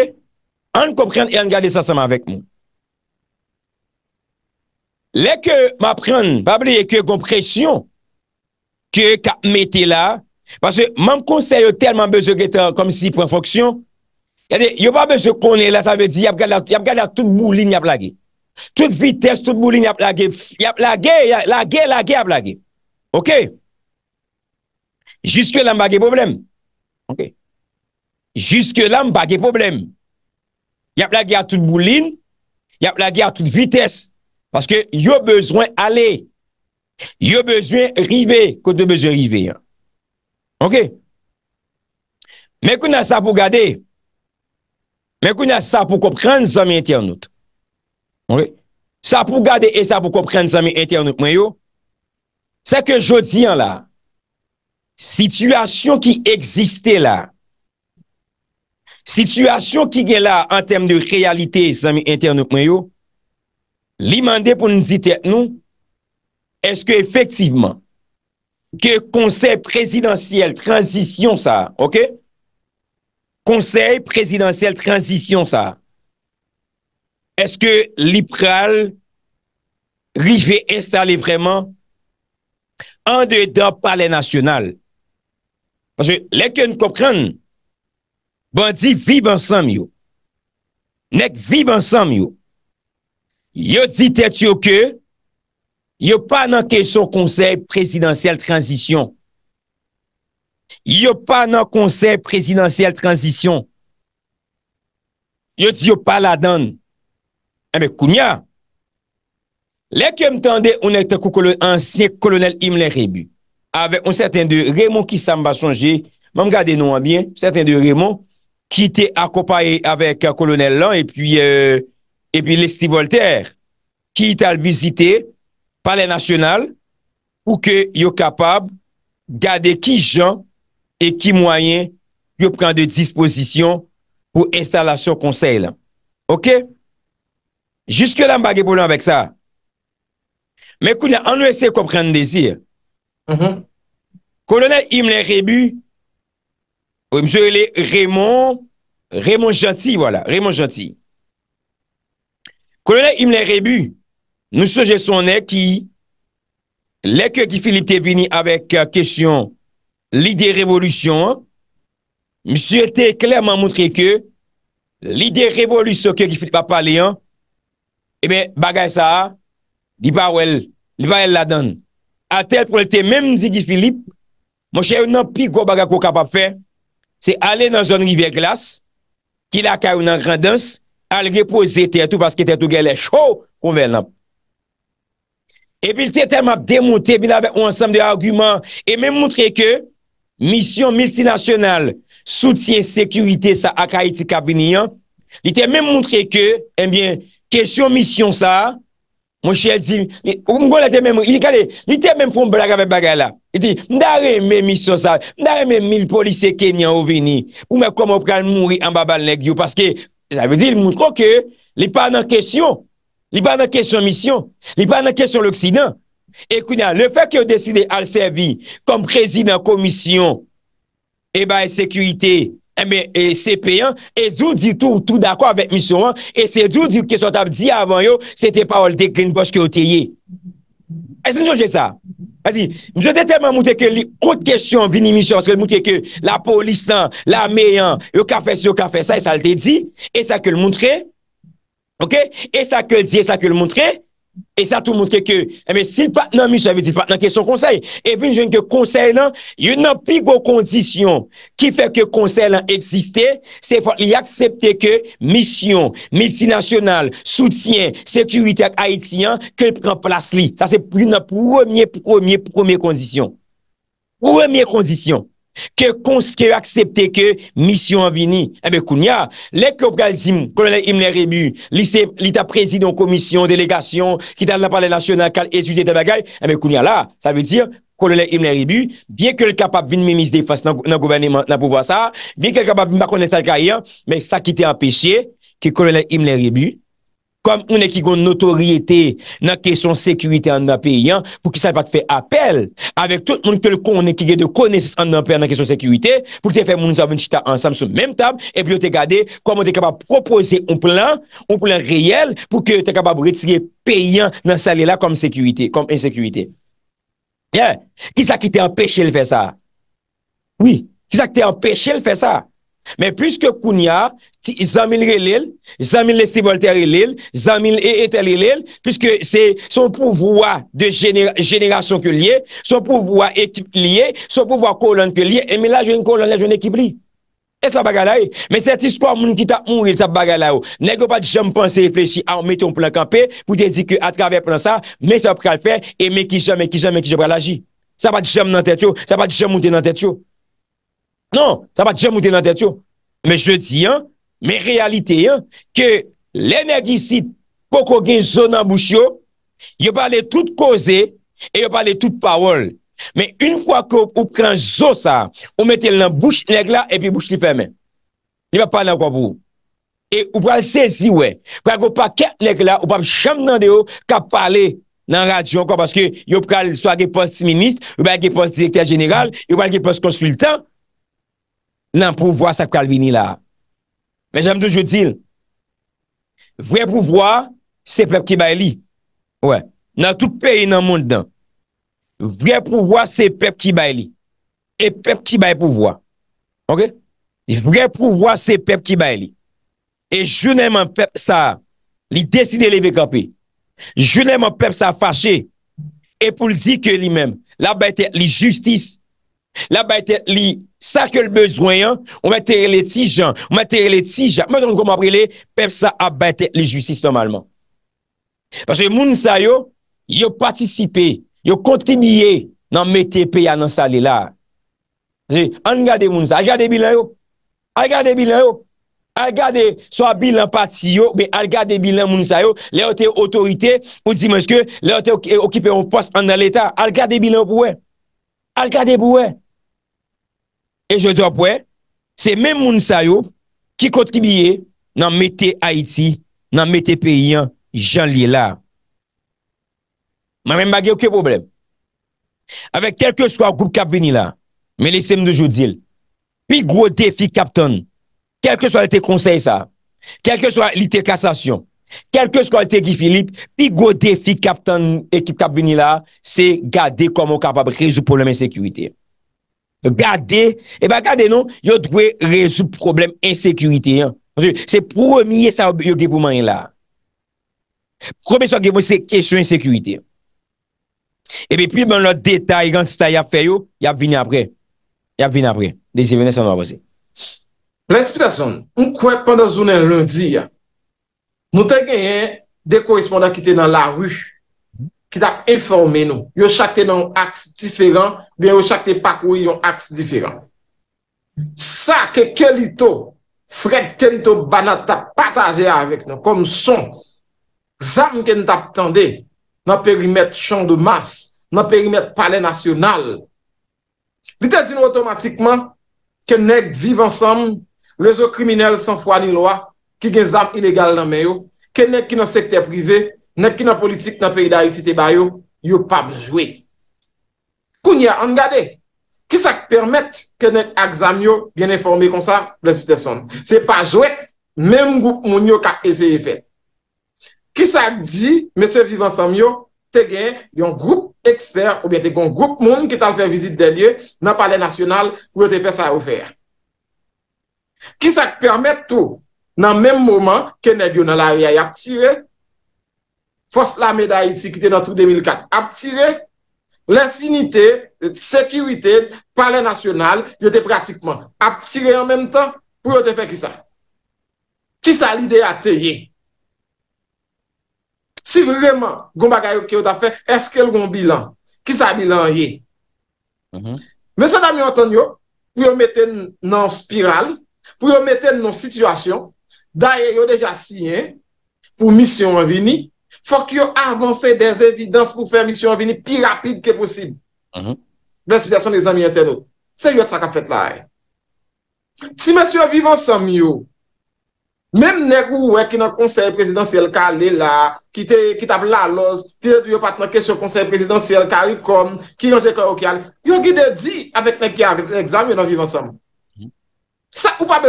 An komprende, e an gade sasama vek moun. Lè ke m apren, babli, e ke kompresyon, ke e ka mette la, parce, mam konseyo telman bezo geta kom si pon foksyon, yade, yo pa bezo konen la, sa ve di, yap gade la tout boulin yap lage. Tout vites, tout boulin yap lage, yap lage, lage, lage, yap lage. Ok? Jiske lan bagi probleme. Juske lam pa ge problem. Yap la ge a tout boulin. Yap la ge a tout vites. Paske yo bezwen ale. Yo bezwen rive. Kote bezwen rive. Ok. Mekouna sa pou gade. Mekouna sa pou kopren zami ente anout. Sa pou gade e sa pou kopren zami ente anout. Mwen yo. Se ke jodi an la. Sityasyon ki egziste la. Sityasyon ki gen la an tem de realite zami internet mayo. Li mande pou nou zite nou. Eske efektiveman. Ke konsey presidansyel transisyon sa. Ok. Konsey presidansyel transisyon sa. Eske liberal. Ri ve installe vreman. An de da pale nasyonal. Lèkèm kopren, bandi viv ansam yo. Nèk viv ansam yo. Yo di tèk yo ke, yo pa nan kesyon konsey presidansyel transisyon. Yo pa nan konsey presidansyel transisyon. Yo di yo pa la dan. E eh mè koumya. Lèkèm tènde, ou nèk tèk ou ansyen kolonel Imre Rebu. avè un sèten de rémon ki sa mba sonje, mè m gade nou an bien, sèten de rémon, ki te akopaye avè kolonel euh, lan, epi euh, lèsti Voltaire, ki te al vizite, pale nasyonal, pou ke yo kapab, gade ki jan, e ki mwayen, yo pren de disposisyon, pou instalasyon konsey lan. Ok? Juske la m bagè pou lè avèk sa. Mè kounyan, an ou ese kom pren de zir, Mhm. Kolonel Imre Rebu Ou msye ele Raymond Raymond Gentil Kolonel Imre Rebu Nou seje sonen ki Lè ke ki Filip te vini Avek kesyon euh, Lidey revolutyon Msye te klerman moutre ke Lidey revolutyon Ke ki Filip pa pale Eme eh bagay sa Di ba ou el Di ba el la donne A tèl pou lè tè mèm zidi Filip, mò chè yon nan pi go baga kou kapap fè, se ale nan zon rivè glas, ki la kè yon nan grandans, al repose tè, tout paske tè tout gè lè chou, kon vè nan. E bil tè tèm ap demoutè, bil avè ou ansam de argumant, e mè moutre ke, misyon multinasyonal, soutye sekurite sa akay ti kabini yon, li tè mè moutre ke, e eh mwen, kesyon misyon sa, Mwen chèl di, ou mwen kon la te men moun, li kade, li te men foun blaga ve baga la. Li di, mdare men misyon sa, mdare men mil polise kenyan ou vini, ou mè komop kan moun ri an babal neg you. Paske, sa ve di, moun troke, li pa nan kesyon, li pa nan kesyon misyon, li pa nan kesyon l'Oksidant. Ekoun ya, le fèk yo deside al servi, kom prezident komisyon, e eh baye sekuité, E se peyan, e zou di tou, tou da kwa vek misyon an, e se zou di, ke sot ap di avan yo, se te pa ol de greenbosh ki otye ye. E se nou jonge sa. Azi, mou jote teman mouten ke li kout kestyon vini misyon, se mouten ke la polisan, la meyan, yo kafe si yo kafe sa, e sa lte di, e sa ke l moutre. Ok, e sa ke l di, e sa ke l moutre. E sa tou montre ke, e eh men si l pat nan misyon, e men si l pat nan kesyon konsey, e vin jwen ke konsey lan, yon nan pi go kondisyon ki fe ke konsey lan eksiste, se fwa li aksepte ke misyon, miti nasyonal, soutyen, sekurite ak Haitian, ke pren plas li. Sa se yon nan pwemye, pwemye, pwemye kondisyon. Pwemye kondisyon. Kè kons kè akseptè kè misyon an vini, ebe eh koun ya, lèk lop kal zim, kolonè im lè rebu, li ta prezidon komisyon, delegasyon, ki ta nan pale nasyonal kal, e sujè te bagay, ebe eh koun ya la, sa vè dir, kolonè im lè rebu, bie kè lè kapab vin menis defas nan gouvernement nan pouvo sa, bie kè lè kapab vin makonè sa karyan, men sa ki te an pechè, ki kolonè im lè rebu. Kom ou ne ki gon notoriye te nan kesyon sekurite an nan peyan pou ki sa pa te fe apel. Avek tout moun tel kon ou ne ki ge de kone se an nan peyan nan kesyon sekurite pou te fe moun sa ven chita ansam sou menm tab. E pi yo te gade kom ou te kapab propoze un plan, un plan reyel pou ki te kapab retire peyan nan sa le la kom sekurite, kom insekurite. Gen, ki sa ki te an peche l fe sa? Oui, ki sa ki te an peche l fe sa? Men pwiske Kounia, zanmil re lèl, zanmil le stibol teri lèl, zanmil e etèl re lèl, pwiske se son pouvwa de jeneraçon ke liè, son pouvwa ekip liè, son pouvwa kolon ke liè, eme la eh? oh, jwen kolon la jwen ekip li. E sa baga la e. Men set ispwa moun ki ta moun, e sa baga la ou. Nèkou pa di jom panse reflechi an meton pou la kampe, pou de di ke atraver pran sa, men sa pral fè, e men ki jom, men ki jom, men ki jom pral aji. Sa pa di jom nan tèt yo, sa pa di jom moun te nan tèt yo. Non, sa pa dijan mouten nan tètyo. Men je di, men realite, ke lè nèk disi poko gen zo nan bouch yo, yo pale tout koze, yo pale tout pawol. Men un fwa ko ou pran zo sa, ou metel nan bouch nèk la, epi bouch li fèmè. Yon pa pale nan kwa pou. E ou pale sezi wè. Kwa yo pa ket nèk la, ou pa chanm nan deyo, ka pale nan radyon kwa, paske yo pale so ake post minist, yo pale ake post direktèr jenéral, yo pale ake post konsultan, nan pou vwa sa kalvini la. Men jame tou joutil. Vre pou vwa, se pep ki bay li. Ouè, nan tout peyi nan moun den. Non. Vre pou vwa, se pep ki bay li. E pep ki bay pou vwa. Ok? Vre pou vwa, se pep ki bay li. E jounenman pep sa li desi de leve kapi. Jounenman pep sa fache. E pou li di ke li men. La bay te li justis. la bayte li sa ke l bezwayan, ou mwen teri le ti jan, ou mwen teri le ti jan, mwen ton kon mwen prele, pep sa a bayte li justice normalman. Pase moun sa yo, yo patisipe, yo kontibye nan mwen tepe ya nan sa li la. Pase, an gade moun sa, an gade bilan yo, an gade bilan yo, an gade so a bilan pati yo, be an gade bilan moun sa yo, le ote otorite, ou di mwen seke, le ote okipe yon post an dal eta, an gade bilan pou we, an gade pou we, E jode apwe, se men moun sayo ki kontribiye nan mette Haiti, nan mette peyi an jan li la. Man men bagye ouke pou brem. Awek kelke swa group kap veni la, men lesem de jode dil. Pi gwo defi kapton, kelke swa lete konsey sa. Kelke swa lete kastasyon. Kelke swa lete ekip filip, pi gwo defi kapton ekip kap veni la. Se gade komo kapab rezu pou lemen sekywitey. Gade, e ba gade nou, yo dwe rezou problem insekurite yon. Se promye sa yon depouman yon la. Promye sa depouman se kesyon insekurite. E be pli bon lot detay, yon stay ap feyo, yon ap vini apre. Yon ap vini apre. Desi vene san wap waze. Prensipitason, un kwe pwanda zounen lundi ya. Moutan genyen de korispondan ki te nan la wush. ki tap informe nou. Yo chakte nan yon aks diferan, biye yo chakte pak woy yon aks diferan. Sa ke ke li to, fred ke li to bana tap pataje a avek nou, kom son, zam ken tap tende, nan perimet chan do mas, nan perimet pale nasyonal. Li te zinou otomatikman, ken nek vive ansam, lezo kriminel san fwa ni loa, ki gen zam ilegal nan meyo, ken nek ki nan sekte prive, Nèk ki nan politik nan peyda iti te bayo, yo pab jwe. Kou nye an gade, kisak permette ke nèk aksam yo bien informe kon sa, ples pteson. Se pa jwe, mèm goup moun yo ka eseye fet. Kisak di, mè se vivan sam yo, te gen yon goup eksper, ou bè te kon goup moun ki tan fè vizit de lye, nan pale nasyonal, wè te fè sa ou fèr. Kisak permette tou, nan mèm mouman, ke nèk yo nan la reay aktive, Fos la meda iti ki te nantrou 2004. Aptire, l'insinite, sekirite, pale nasyonal, yo te pratikman. Aptire en menm tan, pou yo te fe ki sa? Ki sa l'ide a te ye? Si vreman, gomba gayo ki yo ta fe, eske l'gon bilan? Ki sa bilan ye? Mese mm-hmm. dami anton yo, pou yo meten nan spiral, pou yo meten nan situasyon, daye yo deja siye, pou misyon anvini, fòk yo avanse des evidans pou fè misyon vini pi rapide ke posib. Blansipitasyon mhm. des anmi enten nou. Se yot sa kap fet la e. Eh. Ti mèsyon vivansam yo, mèm nèk ou wè ki nan konsey presidansyel ka ale la, ki tab la loz, ki yot pat nan kesyon konsey presidansyel ka alikom, ki yon zekan okal, yon gide di avèk nan ki an exam yo nan vivansam. Mhm. Ou pa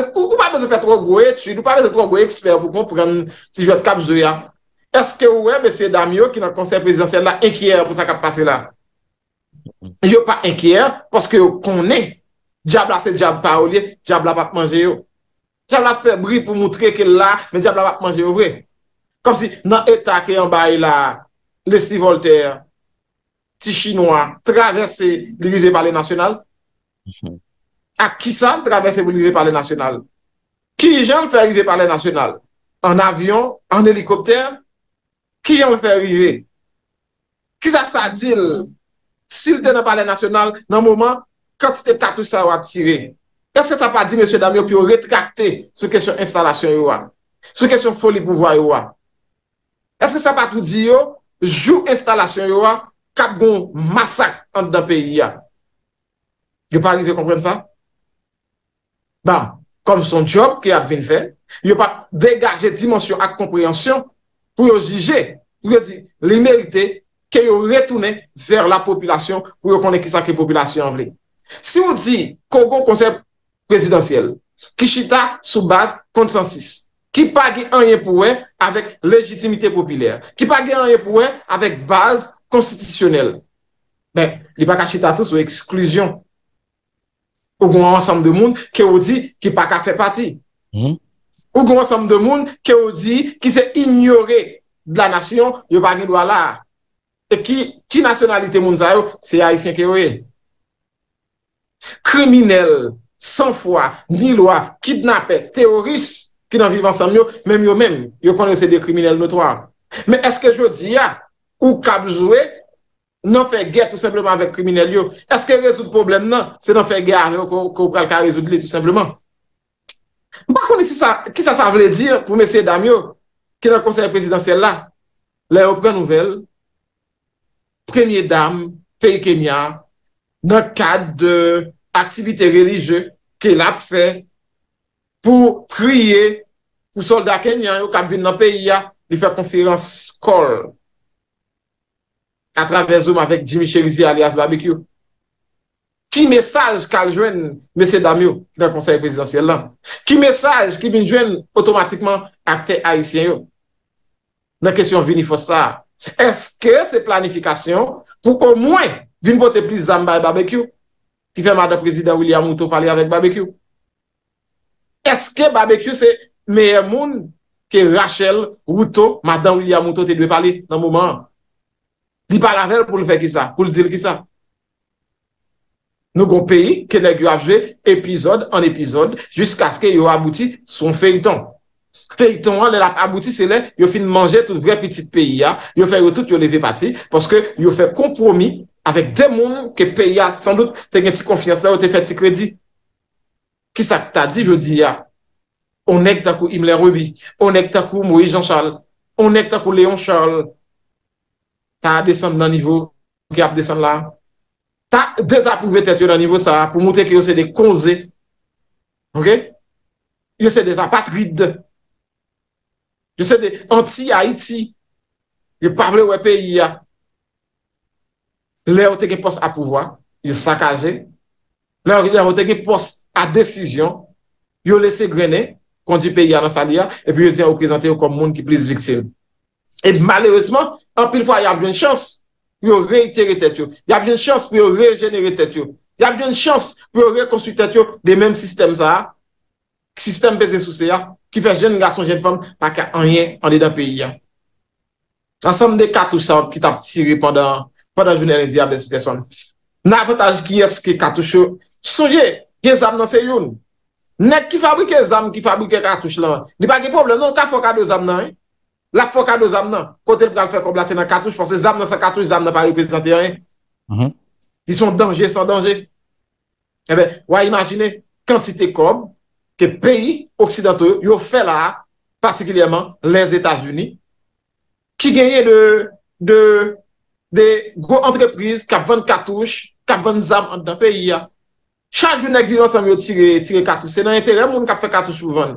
bezè fè tro gwe, ou pa bezè tro gwe eksper pou kompren si yot kap zoya. Eske ouwe mese Damyo ki nan konser prezidansyen la enkiyer pou sa kap pase la? Yo pa enkiyer poske yo konen diab la se diab pa ouli, diab la pa pmanje yo. Diyab la fe bril pou moutre ke la, men diab la pa pmanje yo. Kom si nan etak e yon bay la Lestivolter ti chinois travesse li rive pale nasyonal mhm. a ki sa travesse li rive pale nasyonal? Ki jan fè rive pale nasyonal? An avyon, an helikopter, Ki yon le fè rive? Ki sa sa dil? Sil te nan pale nasyonal, nan mouman, kante te tatou sa wap tire? Eske sa pa di, M. Damio, pi yo retrakte sou kesyon instalasyon yo wap? Sou kesyon foli pou wap yo wap? Eske sa pa tou di yo, jou instalasyon yo wap, kap goun masak an dan peyi ya? Yo pa rive kompren sa? Ba, kom son job ki ap vin fè, yo pa degaje dimensyon ak komprensyon pou yo zige, pou yo di, li merite, ke yo retoune ver la popilasyon pou yo konen ki sa ki popilasyon anvle. Si yo di, kogo konsep prezidentiyel, ki chita soubaz konsensis, ki pagi anye pouwe avèk legitimite popilyer, ki pagi anye pouwe avèk baz konstitisyonel, ben, li paka chita tout sou ekskluzyon. Ou gwa ansam de moun, ke yo di, ki paka fè pati. Moum. Ou goun sanm de moun ke ou di ki se ignore de la nasyon, yo pa ni lwa la. E ki, ki nasyonalite moun zayou, se ya isyen ke ou e. Kriminel, sanfwa, ni lwa, kidnapè, teoris, ki nan vivan sanm yo, men yo men, yo konen se de kriminel notwa. Men eske jo di ya, ou kabzou e, nan fe gè tout sebleman vek kriminel yo. Eske rezout problem nan, se nan fe gè a yo ko pral ka rezout li tout sebleman. Mwa konisi sa, ki sa sa vle dir pou mesey Damyo, ki nan konseyre prezidansel la, lè ou pre nouvel, prenyè Dam, peyi Kenya, nan kad de aktivite religye ke la fe, pou kriye pou soldat Kenya ou kabvin nan peyi ya, li fe konfirans kol, a travez oum avek Jimmy Cherizi alias BBQ. Ki mesaj kal jwen mesey Damyo nan konsey prezidansyen lan? Ki mesaj ki vin jwen otomatikman akte aisyen yo? Nan kesyon vin ifos sa? Eske se planifikasyon pou kon mwen vin pote plizan baye barbecue? Ki fe mada prezidans William Mouton pale avek barbecue? Eske barbecue se meyemoun ke Rachel, Mouton, madan William Mouton te dwe pale nan mouman? Di paravell pou l fe ki sa? Pou l zil ki sa? Nou gon peyi ke leg yo apjwe epizod an epizod Jusk aske yo abouti son feyiton Teyiton an le la ap abouti se le Yo fin manje tout vre piti peyi ya Yo fey yo tout yo leve pati Poske yo fe kompromi Avèk de moun ke peyi ya San dout tenye ti konfians la ou te fè ti kredi Ki sa ta di yo di ya Onek takou Imler Obi Onek takou Moui Jean Charles Onek takou Léon Charles Ta desan nan nivou Ou ki ap desan la ta dezapouvè tèt yo nan nivou sa, pou moutè ki yo se de konze, yo se de apatride, yo se de anti-Haïti, yo pavlè wè e peyi ya, lè yo teke pos apouvè, yo sakajè, lè yo teke pos adesijyon, yo lè se grenè, kondi peyi ya nan sa liya, epi yo teke wè prezantè yo kom moun ki plis vikse. Et malèresman, apil fwa yo apjoun chans, pou yo reitere tè tè tè yo. Ya bje n chans pou yo rejenere tè tè tè yo. Ya bje n chans pou yo rekonsultè tè tè yo de mèm sistem sa. Sistem bezè sou se ya, ki fè jen n gason, jen fèm, pa ki an yè, an lè dè pè yè. An sèm de katouche sa wap ki tap tiri pandan jounè lè diya bezè person. Nan avataj ki yè skè katouche yo, sou jè, gen zan nan se youn. Nè ki fabrike zan, ki fabrike katouche la. Di pa ge problem, nan ka fòk a do zan nan yè. La foka do zam nan, kote l pral fè kob la se nan katouche, pan se zam nan sa katouche, zam nan pari ou pe zan teren. Ti son danje, san danje. Ebe, eh wè imagine, kantite kob, ke peyi, oksidante, yo fè la, patikilyèman, lèz Etat-Unis, ki genye de, de, de gwo antreprise, kap ven katouche, kap ven zam an dan peyi ya. Chak jou nèk viyon san mè yo tire katouche, se nan entèren moun kap fe katouche pou ven.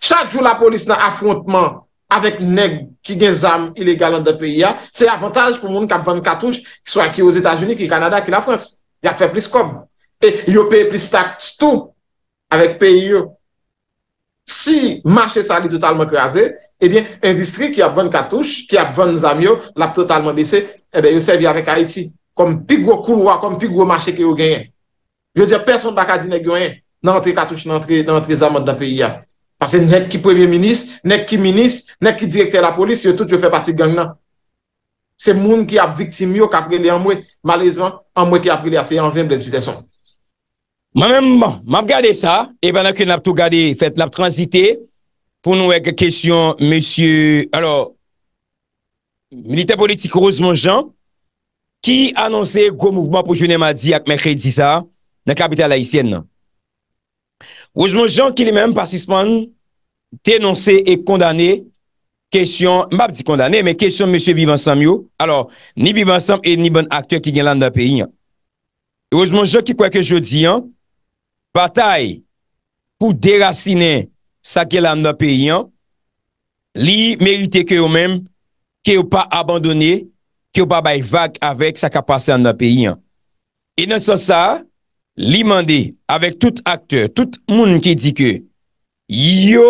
Chak jou la polis nan afrontman, avèk neg ki gen zam ilégal an de peyi ya, se avantage pou moun ki apvan katouche ki so akye yo zétajouni, ki Kanada, ki la Frans. Ya fè plis kob. E yo pè plis takt stou avèk peyi yo. Si machè sa li totalman kreaze, ebyen, endistri ki apvan katouche, ki apvan zam yo, lap totalman dese, ebyen, yo sevi avèk Haiti. Kom pi gwo kouwa, kom pi gwo machè ki yo genye. Yo diye, peson baka di neg gwenye, nan an tri katouche, nan an tri zam an de peyi ya. Pase nèk ki premier minis, nèk ki minis, nèk ki direkter la polis, yon tout yon fè pati gang nan. Se moun ki ap viktim yo kapre li an mwen, malèzman, an mwen ki apre li ase an vèm blèzitè son. Mè mè mè, mè ap gade sa, e bè nan ki nè ap tou gade, fèt nè ap transite, pou nou eke kèsyon, mèsyou, alò, milite politik Rose Monjean, ki anonsè gwo mouvman pou jounè ma di ak mè kèy di sa, nan kapital laïsyen nan. Wojman Jean ki li menm pasispan tenonse e kondane Mbap di kondane, menm e kesyon M. Vivan Samyo Ni Vivan Samyo e ni bon aktyen ki gen lan nan peyi Wojman Jean ki kwa ke jodi Batay pou derasine sa gen lan nan peyi Li merite ke yo menm Ke yo pa abandone, ke yo pa bay vag avek sa ka pase nan nan peyi E nan son sa Li mande, avèk tout akteur, tout moun ki di ke, yo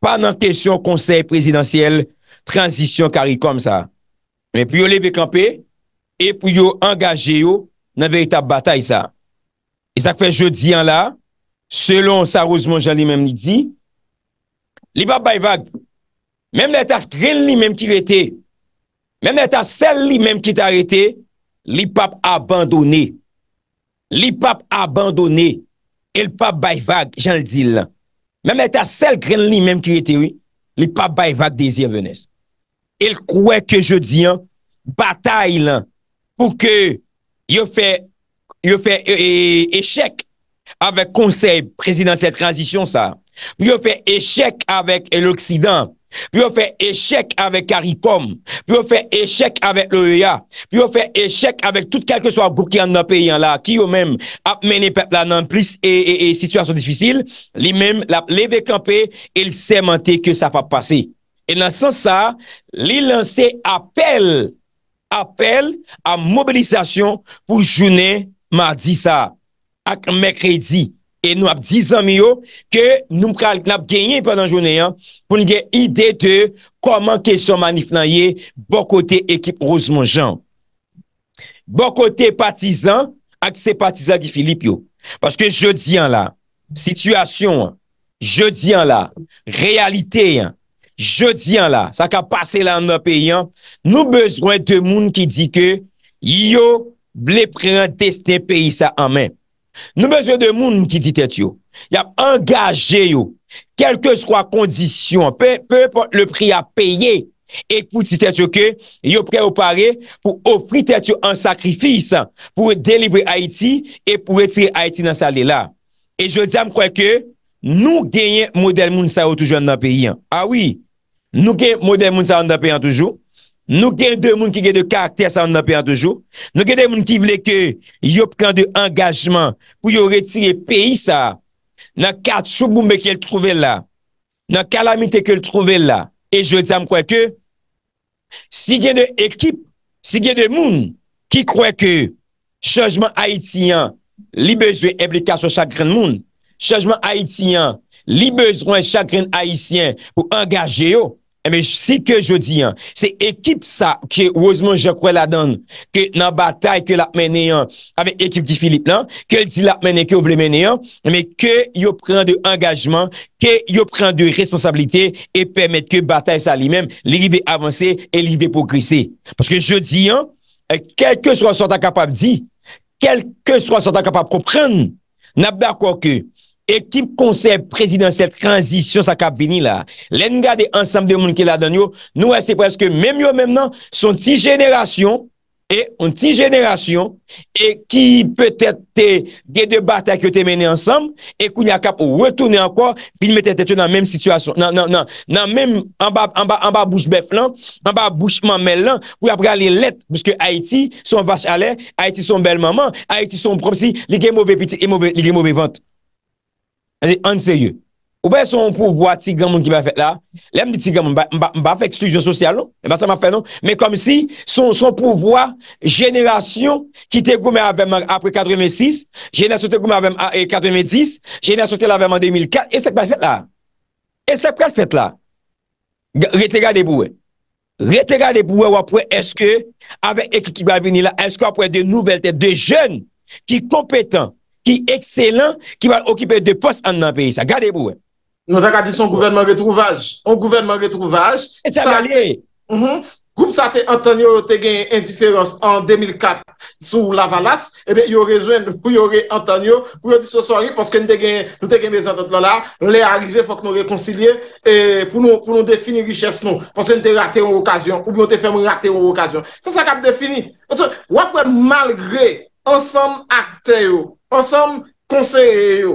pa nan kesyon konsey presidansyel, transisyon karikom sa. Men pou yo leve kampe, e pou yo angaje yo nan veritab batay sa. E sak fe jodi an la, selon sa rozman jan li menm li di, li pap bay vag, menm neta skren li menm ki rete, menm neta sel li menm ki ta rete, li pap abandoni. Li pap abandone, el pap baivag, jan li di lan. Men met a sel gren li menm ki yete wè, li pap baivag dezir vènes. El kouè ke je di lan, batay lan, pou ke yo fè, yo fè e, e chek avè konsey presidansè transisyon sa. Yo fè e chek avè l'Oksidant. Vyo fè échèk avèk Karikom, vyo fè échèk avèk Loya, e vyo fè échèk avèk tout kèlke so ap goukè an apè yon la, ki yo mèm ap mène pep la nan plis e situasyon disfisil, li mèm lèvek anpè el sèmantè ke sa pa pase. E nan san sa, li lansè apèl, apèl an mobilisasyon pou jounè mè a di sa ak mè kredi. E nou ap dizan mi yo ke nou mkal knap genyen padan jounen yan pou nge ide de koman ke son manifna ye bo kote ekip rozman jan bo kote patizan ak se patizan ki Filip yo paske je diyan la, situasyon je diyan la realite yan, je diyan la sa ka pase la an mwen peyi nou bezwen de moun ki di ke yo ble preyan deste peyi sa an men Nou bezwe de moun mtiti tet yo, yap angaje yo, kelke swa kondisyon, pè pè le pri a peye, ek pouti tet yo ke, yo pre opare pou ofri tet yo an sakrifis, pou delivre Haiti, e pou etire Haiti nan sa le la. E ah jodiam kwa ke nou genye model moun sa yo toujwen nan peyen. Awi, nou genye model moun sa yo toujwen nan peyen toujwen. Nou gen de moun ki gen de karakter sa an napi an toujou. Nou gen de moun ki vle ke yop kan de engajman pou yo retire peyi sa. Nan kat souboumbe ke l trove la. Nan kalamite ke l trove la. E jò zanm kwen ke? Si gen de ekip, si gen de moun ki kwen ke chanjman Haitian li bezwen eblekasyon chakren moun. Chanjman Haitian li bezwen chakren Haitian pou engajye yo. Eme eh, si ke jodi an, se ekip sa ke wazman jakwe la dan, ke nan batay ke la mene an, ave ekip ki Filip lan, ke li di la mene ke ou vle mene an, eme ke yo pren de engajman, ke yo pren de responsabilite, e pemet ke batay sa li men, li li ve avanse, e li li ve pokrise. Paske jodi an, kelke so a sota kapap di, kelke so a sota kapap propren, nabar kwa ke. ekip konsep prezidansel transisyon sa kap vini non. la. Len nga de ansam de moun ki la dan yo, nou wese preske, men yo men nan, son ti jenerasyon, e, on ti jenerasyon, e, ki peutet te ge debata ki yo te mene ansam, e kou ni a kap ou retoune an kwa, pi ni mette te tue nan menm situasyon. Nan, nan, nan, nan menm, an ba, an ba, an ba bouche bef lan, an ba bouche man men lan, kou la prea li let, bouske Haiti, son vache ale, Haiti son bel maman, Haiti son promsi, li gen mouve piti, li gen m An seye, ou baye son pouvwa Tigran moun ki baye fet la? Lem di Tigran moun, mba fek slujon sosyal non? Mba seman fe non? Men kom si, son pouvwa jenerasyon ki te goume avèm apre kadremè 6, jenerasyon te goume avèm kadremè 10, jenerasyon te l'avèm avèm 2004, e, e sek baye fet la? E sek baye fet la? Retega de bouè. Retega de bouè wapwe eske avè ekri ki baye veni la, eske wapwe de nouvelte de jen ki kompetan ki ekselen, ki va l'okipè de pos an nan peyi sa. Gade pou. Nou zaka dison gouvernement retrouvaj. On gouvernement retrouvaj. E t'a gale. Mm-hmm. Goup sa te antonyo te gen indiferens an 2004 sou Lavalas. Ebe, eh yo rejwen pou yo re antonyo pou yo diso sonri porske nou te gen bezan ton lala. Lè arive fòk nou rekoncilie pou nou defini riches non. Porske nou te rate yon okasyon ou nou te fèm rate yon okasyon. Sa sa kap defini. Porske wap wè malgré ansanm akte yo, ansanm konseye yo.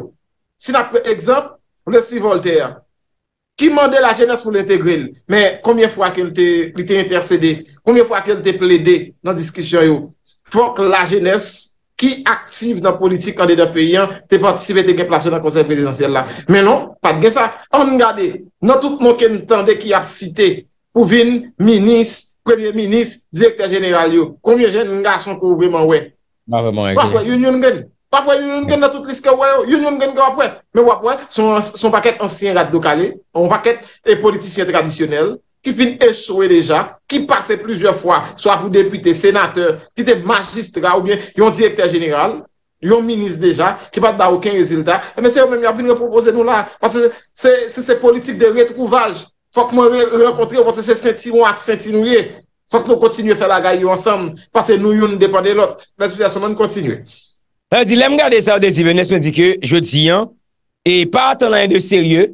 Sin apre ekzamp, resi Voltaire, ki mande la jenese pou l'integril, men koumyen fwa ke li te intercedi, koumyen fwa ke li te ple de nan diskisyon yo, fwa ke la jenese ki aktive nan politik kande de peyen, te patisive te keplasyon nan konseye prezidentiyel la. Men nou, pati gen sa, an nga de, nan tout moun ke ntande ki ap site, pou vin, minis, kwenye minis, direkter jeneral yo, koumyen jen nga son koube man wey, Mwen wap wè yon yon gen, wap wè yon yon gen nan tout liske wè yo, yon yon gen gen wap wè, mwen wap wè, son paket ansyen Raddo Kale, son paket e politisyen tradisyonel, ki fin esowe deja, ki pase plujou fwa, swa pou depite, senate, ki te magistra ou bien yon direkter general, yon minis deja, ki bat da ouken rezultat, mwen se yon mèm yon vin repropose nou la, se se politik de retrouvaj, fòk mwen rekontre, mwen se se senti wak, senti nou ye, Fòk nou kontinye fè la gay yon ansam, pase nou yon depande lot, prezintasyon moun kontinye. Ta di, lem gade sa ou de zive, nes mwen di ke, jodi yon, e pa atan lan yon de serye,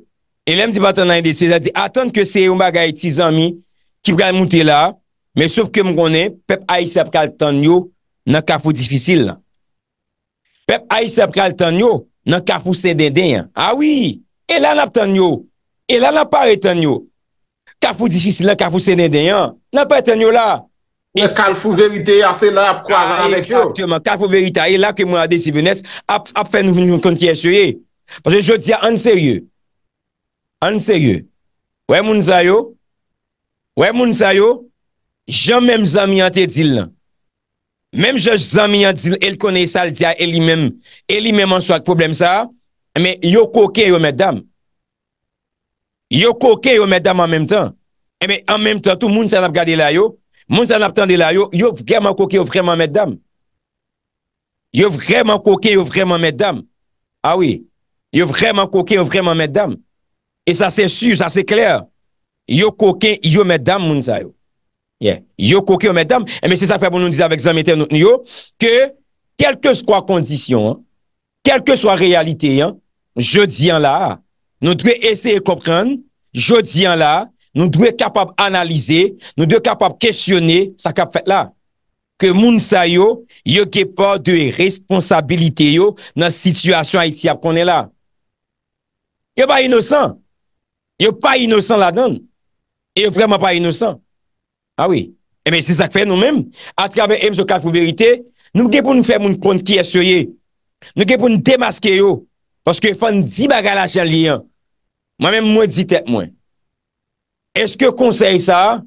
e lem di pa atan lan yon de serye, ta di, atan ke serye ou mba gay ti zami, ki vgan mouti la, men souf ke mgonen, pep aiseb kal tan yon, nan kafou difisil. Pep aiseb kal tan yon, nan kafou senden den. Ah Awi, e lan ap tan yon, e lan ap pare tan yon, Kafou difisi lan, kafou sene deyan. Nan pa eten yo la. Mwen skal fou verite yase la ap kwa zan avèk yo. Kafou verita, e la ke mwen ade si vènes, ap fè nou mwen konti yase yo ye. Panse yo diya an serye. An serye. Ouè moun zay yo? Ouè moun zay yo? Jan mèm zan miyan te dil lan. Mèm jaj zan miyan dil, el kone sal diya, el imèm. El imèm an swak problem sa. Mèm yo koke yo mèd dam. Mèm. Yo koke yo mèdame an mèm tan. En mèm tan, eh tout moun san ap gade la yo. Moun san ap tande la yo. Yo vreman koke yo vreman mèdame. Yo vreman koke yo vreman mèdame. Awi. Ah yo vreman koke yo vreman mèdame. E sa se sur, sa se kler. Yo koke yo mèdame moun san yo. Yeah. Yo koke yo mèdame. E eh mè se sa fè bon nou dizè avèk zan mèdame nou yo. Ke, kelke skwa kondisyon. Kelke skwa realite yon. Je di yon la ha. Nou dwe ese e kopren, jodi an la, nou dwe kapap analize, nou dwe kapap kestyone, sa kap fet la. Ke moun sa yo, yo ge pa de responsabilite yo nan situasyon ha iti ap konen la. Yo pa inosan. Yo pa inosan la dan. Yo vreman pa inosan. Awi. Emen se sak fe nou menm. Atrave em soka fou verite, nou ge pou nou fe moun kont ki esoye. Nou ge pou nou demaske yo. Paske fwa nou di bagala chan liyan. mwen mwen mwen dite mwen, eske konsey sa,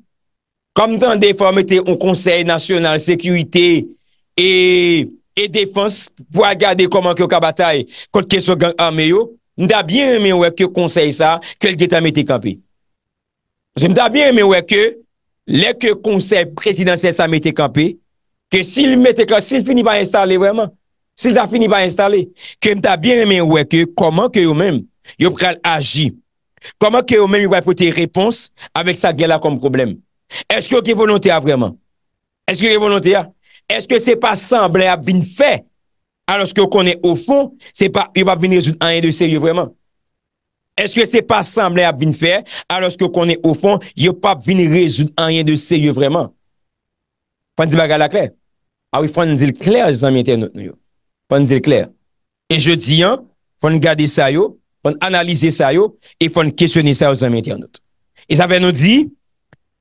kom mwen tan defan mwen te yon konsey nasyonal, sekywite, e, e defans, pou agade koman kyo ka batay, kont keso gang ame yo, mwen ta bien mwen wèk yon konsey sa, kel deta mwen te kampe. Mwen ta bien mwen wèk yon, lèk yon konsey prezidansel sa mwen te kampe, ke sil mwen te kampe, sil fini ba installe wèman, sil da fini ba installe, ke mwen ta bien mwen wèk yon, koman kyo mwen, yon pral agi, Koman ke ah yo men yon wapote repons avèk sa gè la kom problem? Eske yo ki volontè a vreman? Eske yo ki volontè a? Eske se pa samblè ap vin fè? Alòske yo konè o fon, se pa yon pa vin rezout an yon de seryo vreman? Eske se pa samblè ap vin fè? Alòske yo konè o fon, yon pa vin rezout an yon de seryo vreman? Pan di baga la kler? Awi, fan di l kler, zanmye ten nou yo. Fan di l kler. E je di yon, fan gade sa yo, Fon analize sa yo, e fon kesyone sa yo zanmen diyan not. E zaven nou di,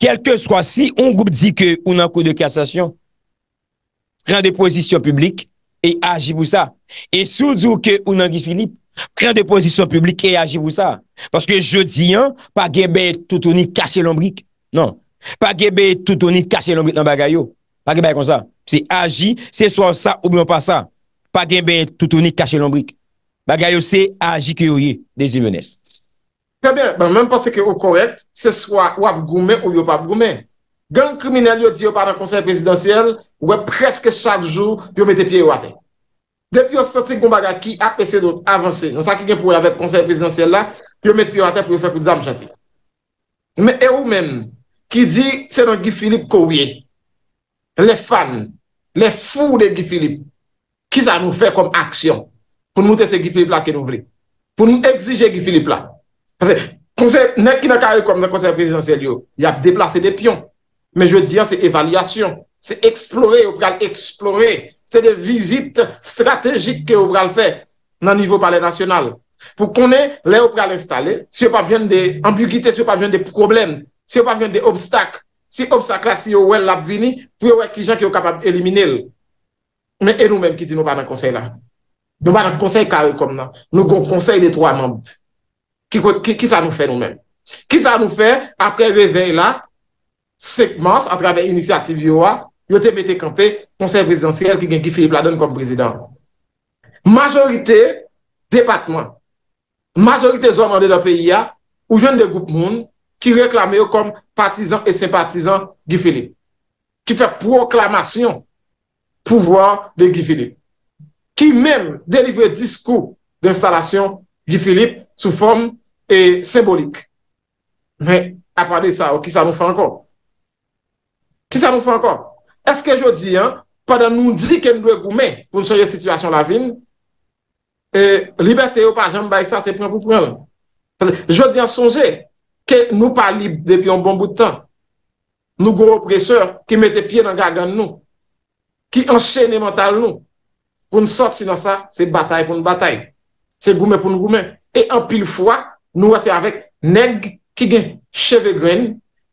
kelke swa si, un goup di ke unan kou de kasasyon, ren depozisyon publik, e aji bou sa. E sou djou ke unan gifinit, ren depozisyon publik, e aji bou sa. Paske jodi an, pa genbe toutouni kache lombrik. Non. Pa genbe toutouni kache lombrik nan bagay yo. Pa genbe kon sa. Se aji, se swa sa ou mwen pa sa. Pa genbe toutouni kache lombrik. Bagayose a jikuyoye desi menes. Se ben, ben menm pense ke ou korekt, se swa ou ap goume ou yo ap goume. Gen kriminel yo di yo par nan konseil prezidentiyel, ou we preske chak jou, pi yo mette pi yo ate. Depi yo soti kon bagay ki apese dote avanse, non sa ki gen pou we ave konseil prezidentiyel la, pi yo mette pi yo ate, pi yo fek pou zanm chate. Men e ou menm ki di, se nan Guy Philippe kouye, le fan, le fou de Guy Philippe, ki sa nou fe kom aksyon. pou nou moute se Gifilip la ke nou vle. Pou nou exige Gifilip la. Pase, konse, nek ki nan kare kom nan konsey prezidansel yo, y ap deplase de pion. Men jwe diyan se evaliasyon, se eksplore, ou pral eksplore, se de vizit strategik ke ou pral fe, nan nivou pale nasyonal. Pou konen, le ou pral instale, se yo pa vjen de ambigite, se yo pa vjen de problem, se yo pa vjen de obstak, se yo obstak la si yo wèl ap vini, pou yo wèk li jan ki yo kapab elimine l. Men e nou menm ki ti nou pa nan konsey la. Nou ba nan konsey kare kom nan. Nou konsey de tro anan. Ki sa nou fe nou men. Ki sa nou fe apre ve vey la sekmans an travè inisiativ yo a yo te mette kampe konsey prezidentiyel ki gen Gifilip la don kon prezident. Majorite depatman. Majorite zonande dan peyi ya ou jen de goup moun ki reklamè yo kon patizan e sempatizan Gifilip. Ki fe proklamasyon pouvoar de Gifilip. ki mèm délivre diskou d'installasyon di Philippe sou form e eh, symbolik. Mè, apade sa, ki oh, sa nou fè anko? Ki sa nou fè anko? Eske jodi, padan nou di ke nou dwe goumè pou nou sonje situasyon la vin, e, eh, libertè yo, pajam, bayisan, se pwen pou pwen lan. Jodi an sonje ke nou pa li depi an bon boutan. Nou gwo opresseur ki mette pi nan gagan nou, ki ansè ne mental nou, Poun sot si nan sa, se batay pou nou batay. Se goumen pou nou goumen. E an pil fwa, nou wase avek neg ki gen cheve gwen,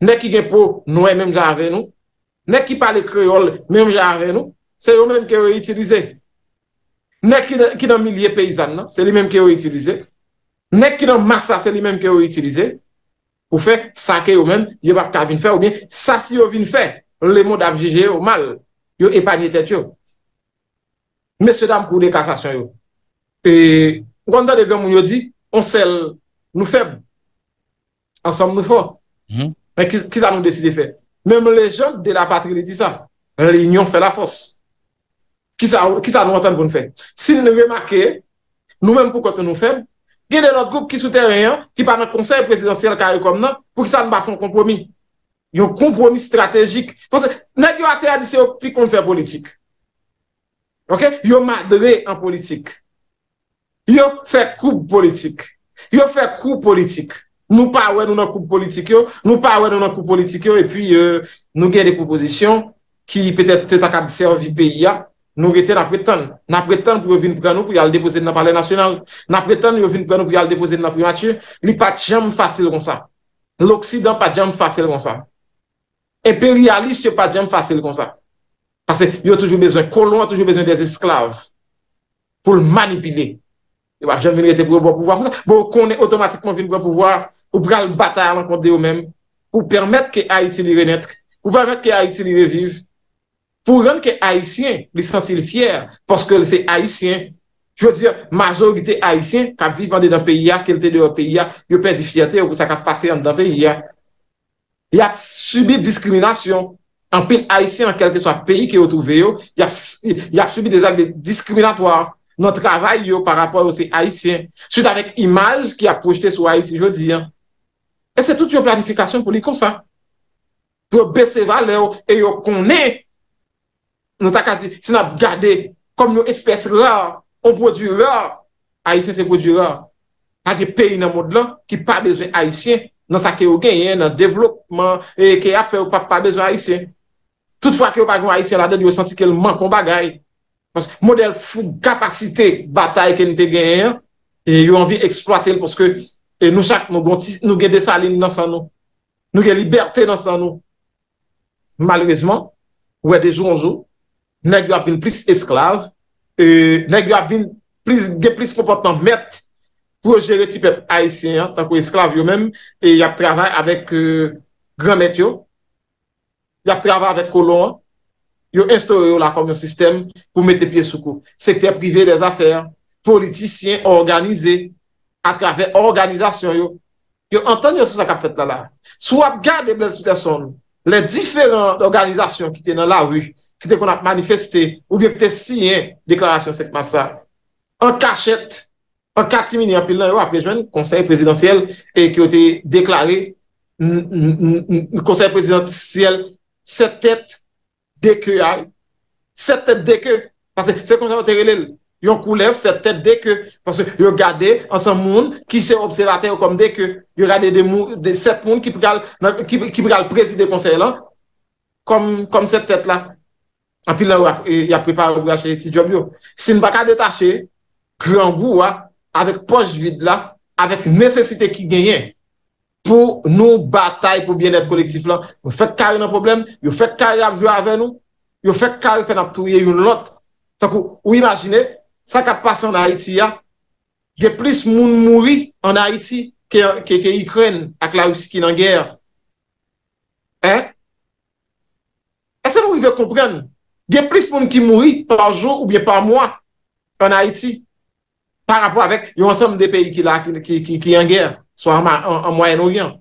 neg ki gen pou nou e menm gen ave nou, neg ki pale kreol menm gen ave nou, se yo menm ki yo itilize. Neg ki nan milye peyzan nan, se li menm ki yo itilize. Neg ki nan massa, se li menm ki yo itilize. Ou fe, sa ke yo menm, yo wap ta vin fe ou bien, sa si yo vin fe, le moun damjige yo mal, yo epanye tet yo. Mese dam kou de kassasyon yo. E wanda de gen moun yo di, on sel nou feb. Ansem nou fò. Men mhm. ki sa nou deside feb. Mèm le jòm de la patri le di sa. Le yon fè la fòs. Ki sa nou anten nou feb. Si nou yon remake, nou mèm pou kote nou feb, gen de lòt goup ki sou teren yon, ki pa nan konsey presidansyen kare kom nan, pou ki sa nou bafon kompromi. Yon kompromi strategik. Nèk yo ate adise yo pi konfer politik. Yo madre an politik. Yo fe koup politik. Yo fe koup politik. Nou pa wè nou nan koup politik yo. Nou pa wè nou nan koup politik yo. E pi euh, nou gen de koup pozisyon ki petè tè tak ap servi peyi ya. Nou rete na pretan. Na pretan pou yo vin pranou pou yo al depose nan pale nasyonal. Na pretan pou yo vin pranou pou yo al depose nan primatye. Li pat jem fasil kon sa. L'Oksidan pat jem fasil kon sa. Imperialis yo pat jem fasil kon sa. Pase yo toujou bezwen kolon, toujou bezwen des esklav pou l manipine. Ewa, janmine ete pou ou bon pouvoi. Bon, konen otomatikman vin bon pouvoi ou pral batal an kont de ou men. Ou permette ke Haiti li renet. Ou permette ke Haiti li reviv. Pou renke Haitien li sentil fyer. Porske l se Haitien. Jou diyo, mazorite Haitien kap vivande dan peyi ya, kelte de ou peyi ya. Yo pen di fiyate ou pou sa kap pase yon dan peyi ya. Ya subi diskriminasyon. An pin Aisyen ankel ke swa peyi ke yo touve yo, ya subi dezak de diskriminatoar. Non travay yo par rapor ou se Aisyen. Sout avèk imaj ki apoujte sou Aisyen jodi. E se tout yo planifikasyon pou li kon sa. Pou yo bese vale yo, e yo konen, non ta ka di, se nan gade, kom yo espèse la, ou vwodu la, Aisyen se vwodu la, akye peyi nan mod lan, ki pa bezwen Aisyen, nan sa ke yo genyen nan devlopman, e ke afe ou pa pa bezwen Aisyen. Tout fwa ki yo bagon haisyen la den, yo senti ki el man kon bagay. Modèl foug kapasite batay ke nite genyen, yo anvi eksploate el poske nou chak nou gen desalini nan san nou. Nou gen liberte nan san nou. Malouezman, ouè de jou anjou, nek yo ap vin plis esklav, nek yo ap vin ge plis kompottan met, kou yo jere ti pep haisyen, tankou esklav yo men, e yap travay avèk gran met yo, ya trava avè kolon, yo instore yo la komyon sistem pou mette piye soukou. Sektè privè des afèr, politisyen, organizè, a trafè organizasyon yo. Yo anten yo sou sa kap fèt la la. Sou ap gade blèzitè son nou, lè diferent organizasyon ki tè nan la wè, ki tè kon ap manifestè, ou bè ptè siyè deklarasyon sèk ma sa. An kachèt, an kachèmini apil nan yo ap rejwen konsey presidansyèl e ki yo tè deklarè konsey presidansyèl se tèt dekè yal, se tèt dekè, panse se konjèl an terilèl, yon kou lèv se tèt dekè, panse yo gade an san moun ki se obsevate ou kom dekè, yo gade de moun, de set moun ki pral prezide konjèl an, kom se tèt la, an pi la wak, y apri pa wak chèlè ti job yo. Sin baka detache, kran wou wak, avèk poch vide la, avèk nèsesite ki genyen. pou nou batay pou bienèv kolektif lan, yo fèk kari nan problem, yo fèk kari apjou avè nou, yo fèk kari fèk apjou ye yon lot. Takou, ou imagine, sa ka pase an Haiti ya, ge plis moun mouri an Haiti ki ek ek ikren ak la ou si ki nan gèr. Eh? E se nou yon vèk kompren? Ge plis moun ki mouri par jò ou biè par mwa an Haiti par rapport avèk yon sèm de peyi ki yon gèr. Swa ama en Moyen-Orient.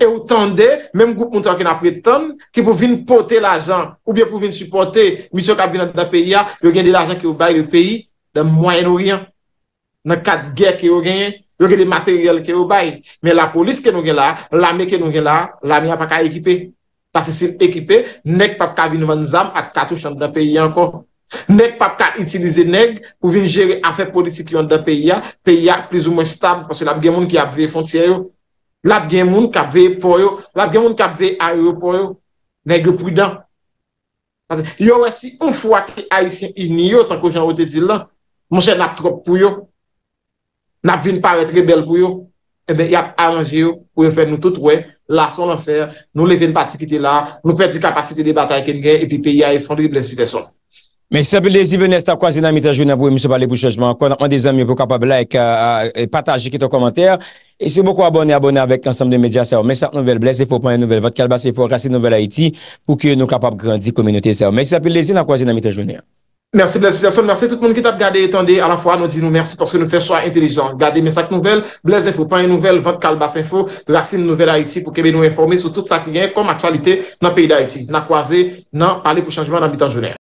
E ou tande, menm goup moun sa wakena preten, ki pou vin pote la jan, ou bien pou vin suporte, misyon kab vina da peyi ya, ah, yo gen de la jan ki ou bayi de peyi, de Moyen-Orient. Nan kat gen ki yo gen, yo gen de materyel ki yo bayi. Men la polis ke nou gen la, lame ke nou gen la, lame ya pa ka ekipe. Pas se se ekipe, nek pa kab vina vanzam ak katou chan da peyi anko. Nèk pap ka itilize nèk pou vin jere anfe politik yon da peyi ya, peyi ya pliz ou mwen stab, konsen ap gen moun ki ap ve fontye yo, lap gen moun ki ap ve po yo, lap gen moun ki ap ve a yo po yo, nèk yo pridan. Yon wè si un fwa ki a yusin in yo, tan ko jan wote di lan, monsen ap trop pou yo, nap vin paret rebel pou yo, ebe eh yap aranje yo pou yon fè nou tout wè, lason l'en fè, nou levèn pati ki te la, nou pè di kapasite de bata yon gen, epi peyi ya yon fondri bles viteson. Mè sèpil lèzi vè nè stèp kwa zè nan mitè jounè pou mè sèp pale pou chanjman. Kwa nan an de zèm mè pou kapab like, pataj, jekit an komantèr. E sèpou kwa abonè, abonè avèk ansam de medya sèp. Mè sèp nouvel, blèzèfou, panye nouvel, vòt kalbasèfou, rase nouvel Haiti pou ki nou kapab grandi kominote sèp. Mè sèpil lèzi nan kwa zèn nan mitè jounè. Mè sèpil lèzi vè nè stèp kwa zèn nan kwa zèn nan mitè jounè. Mè sèp nouvel, blèzèfou, pan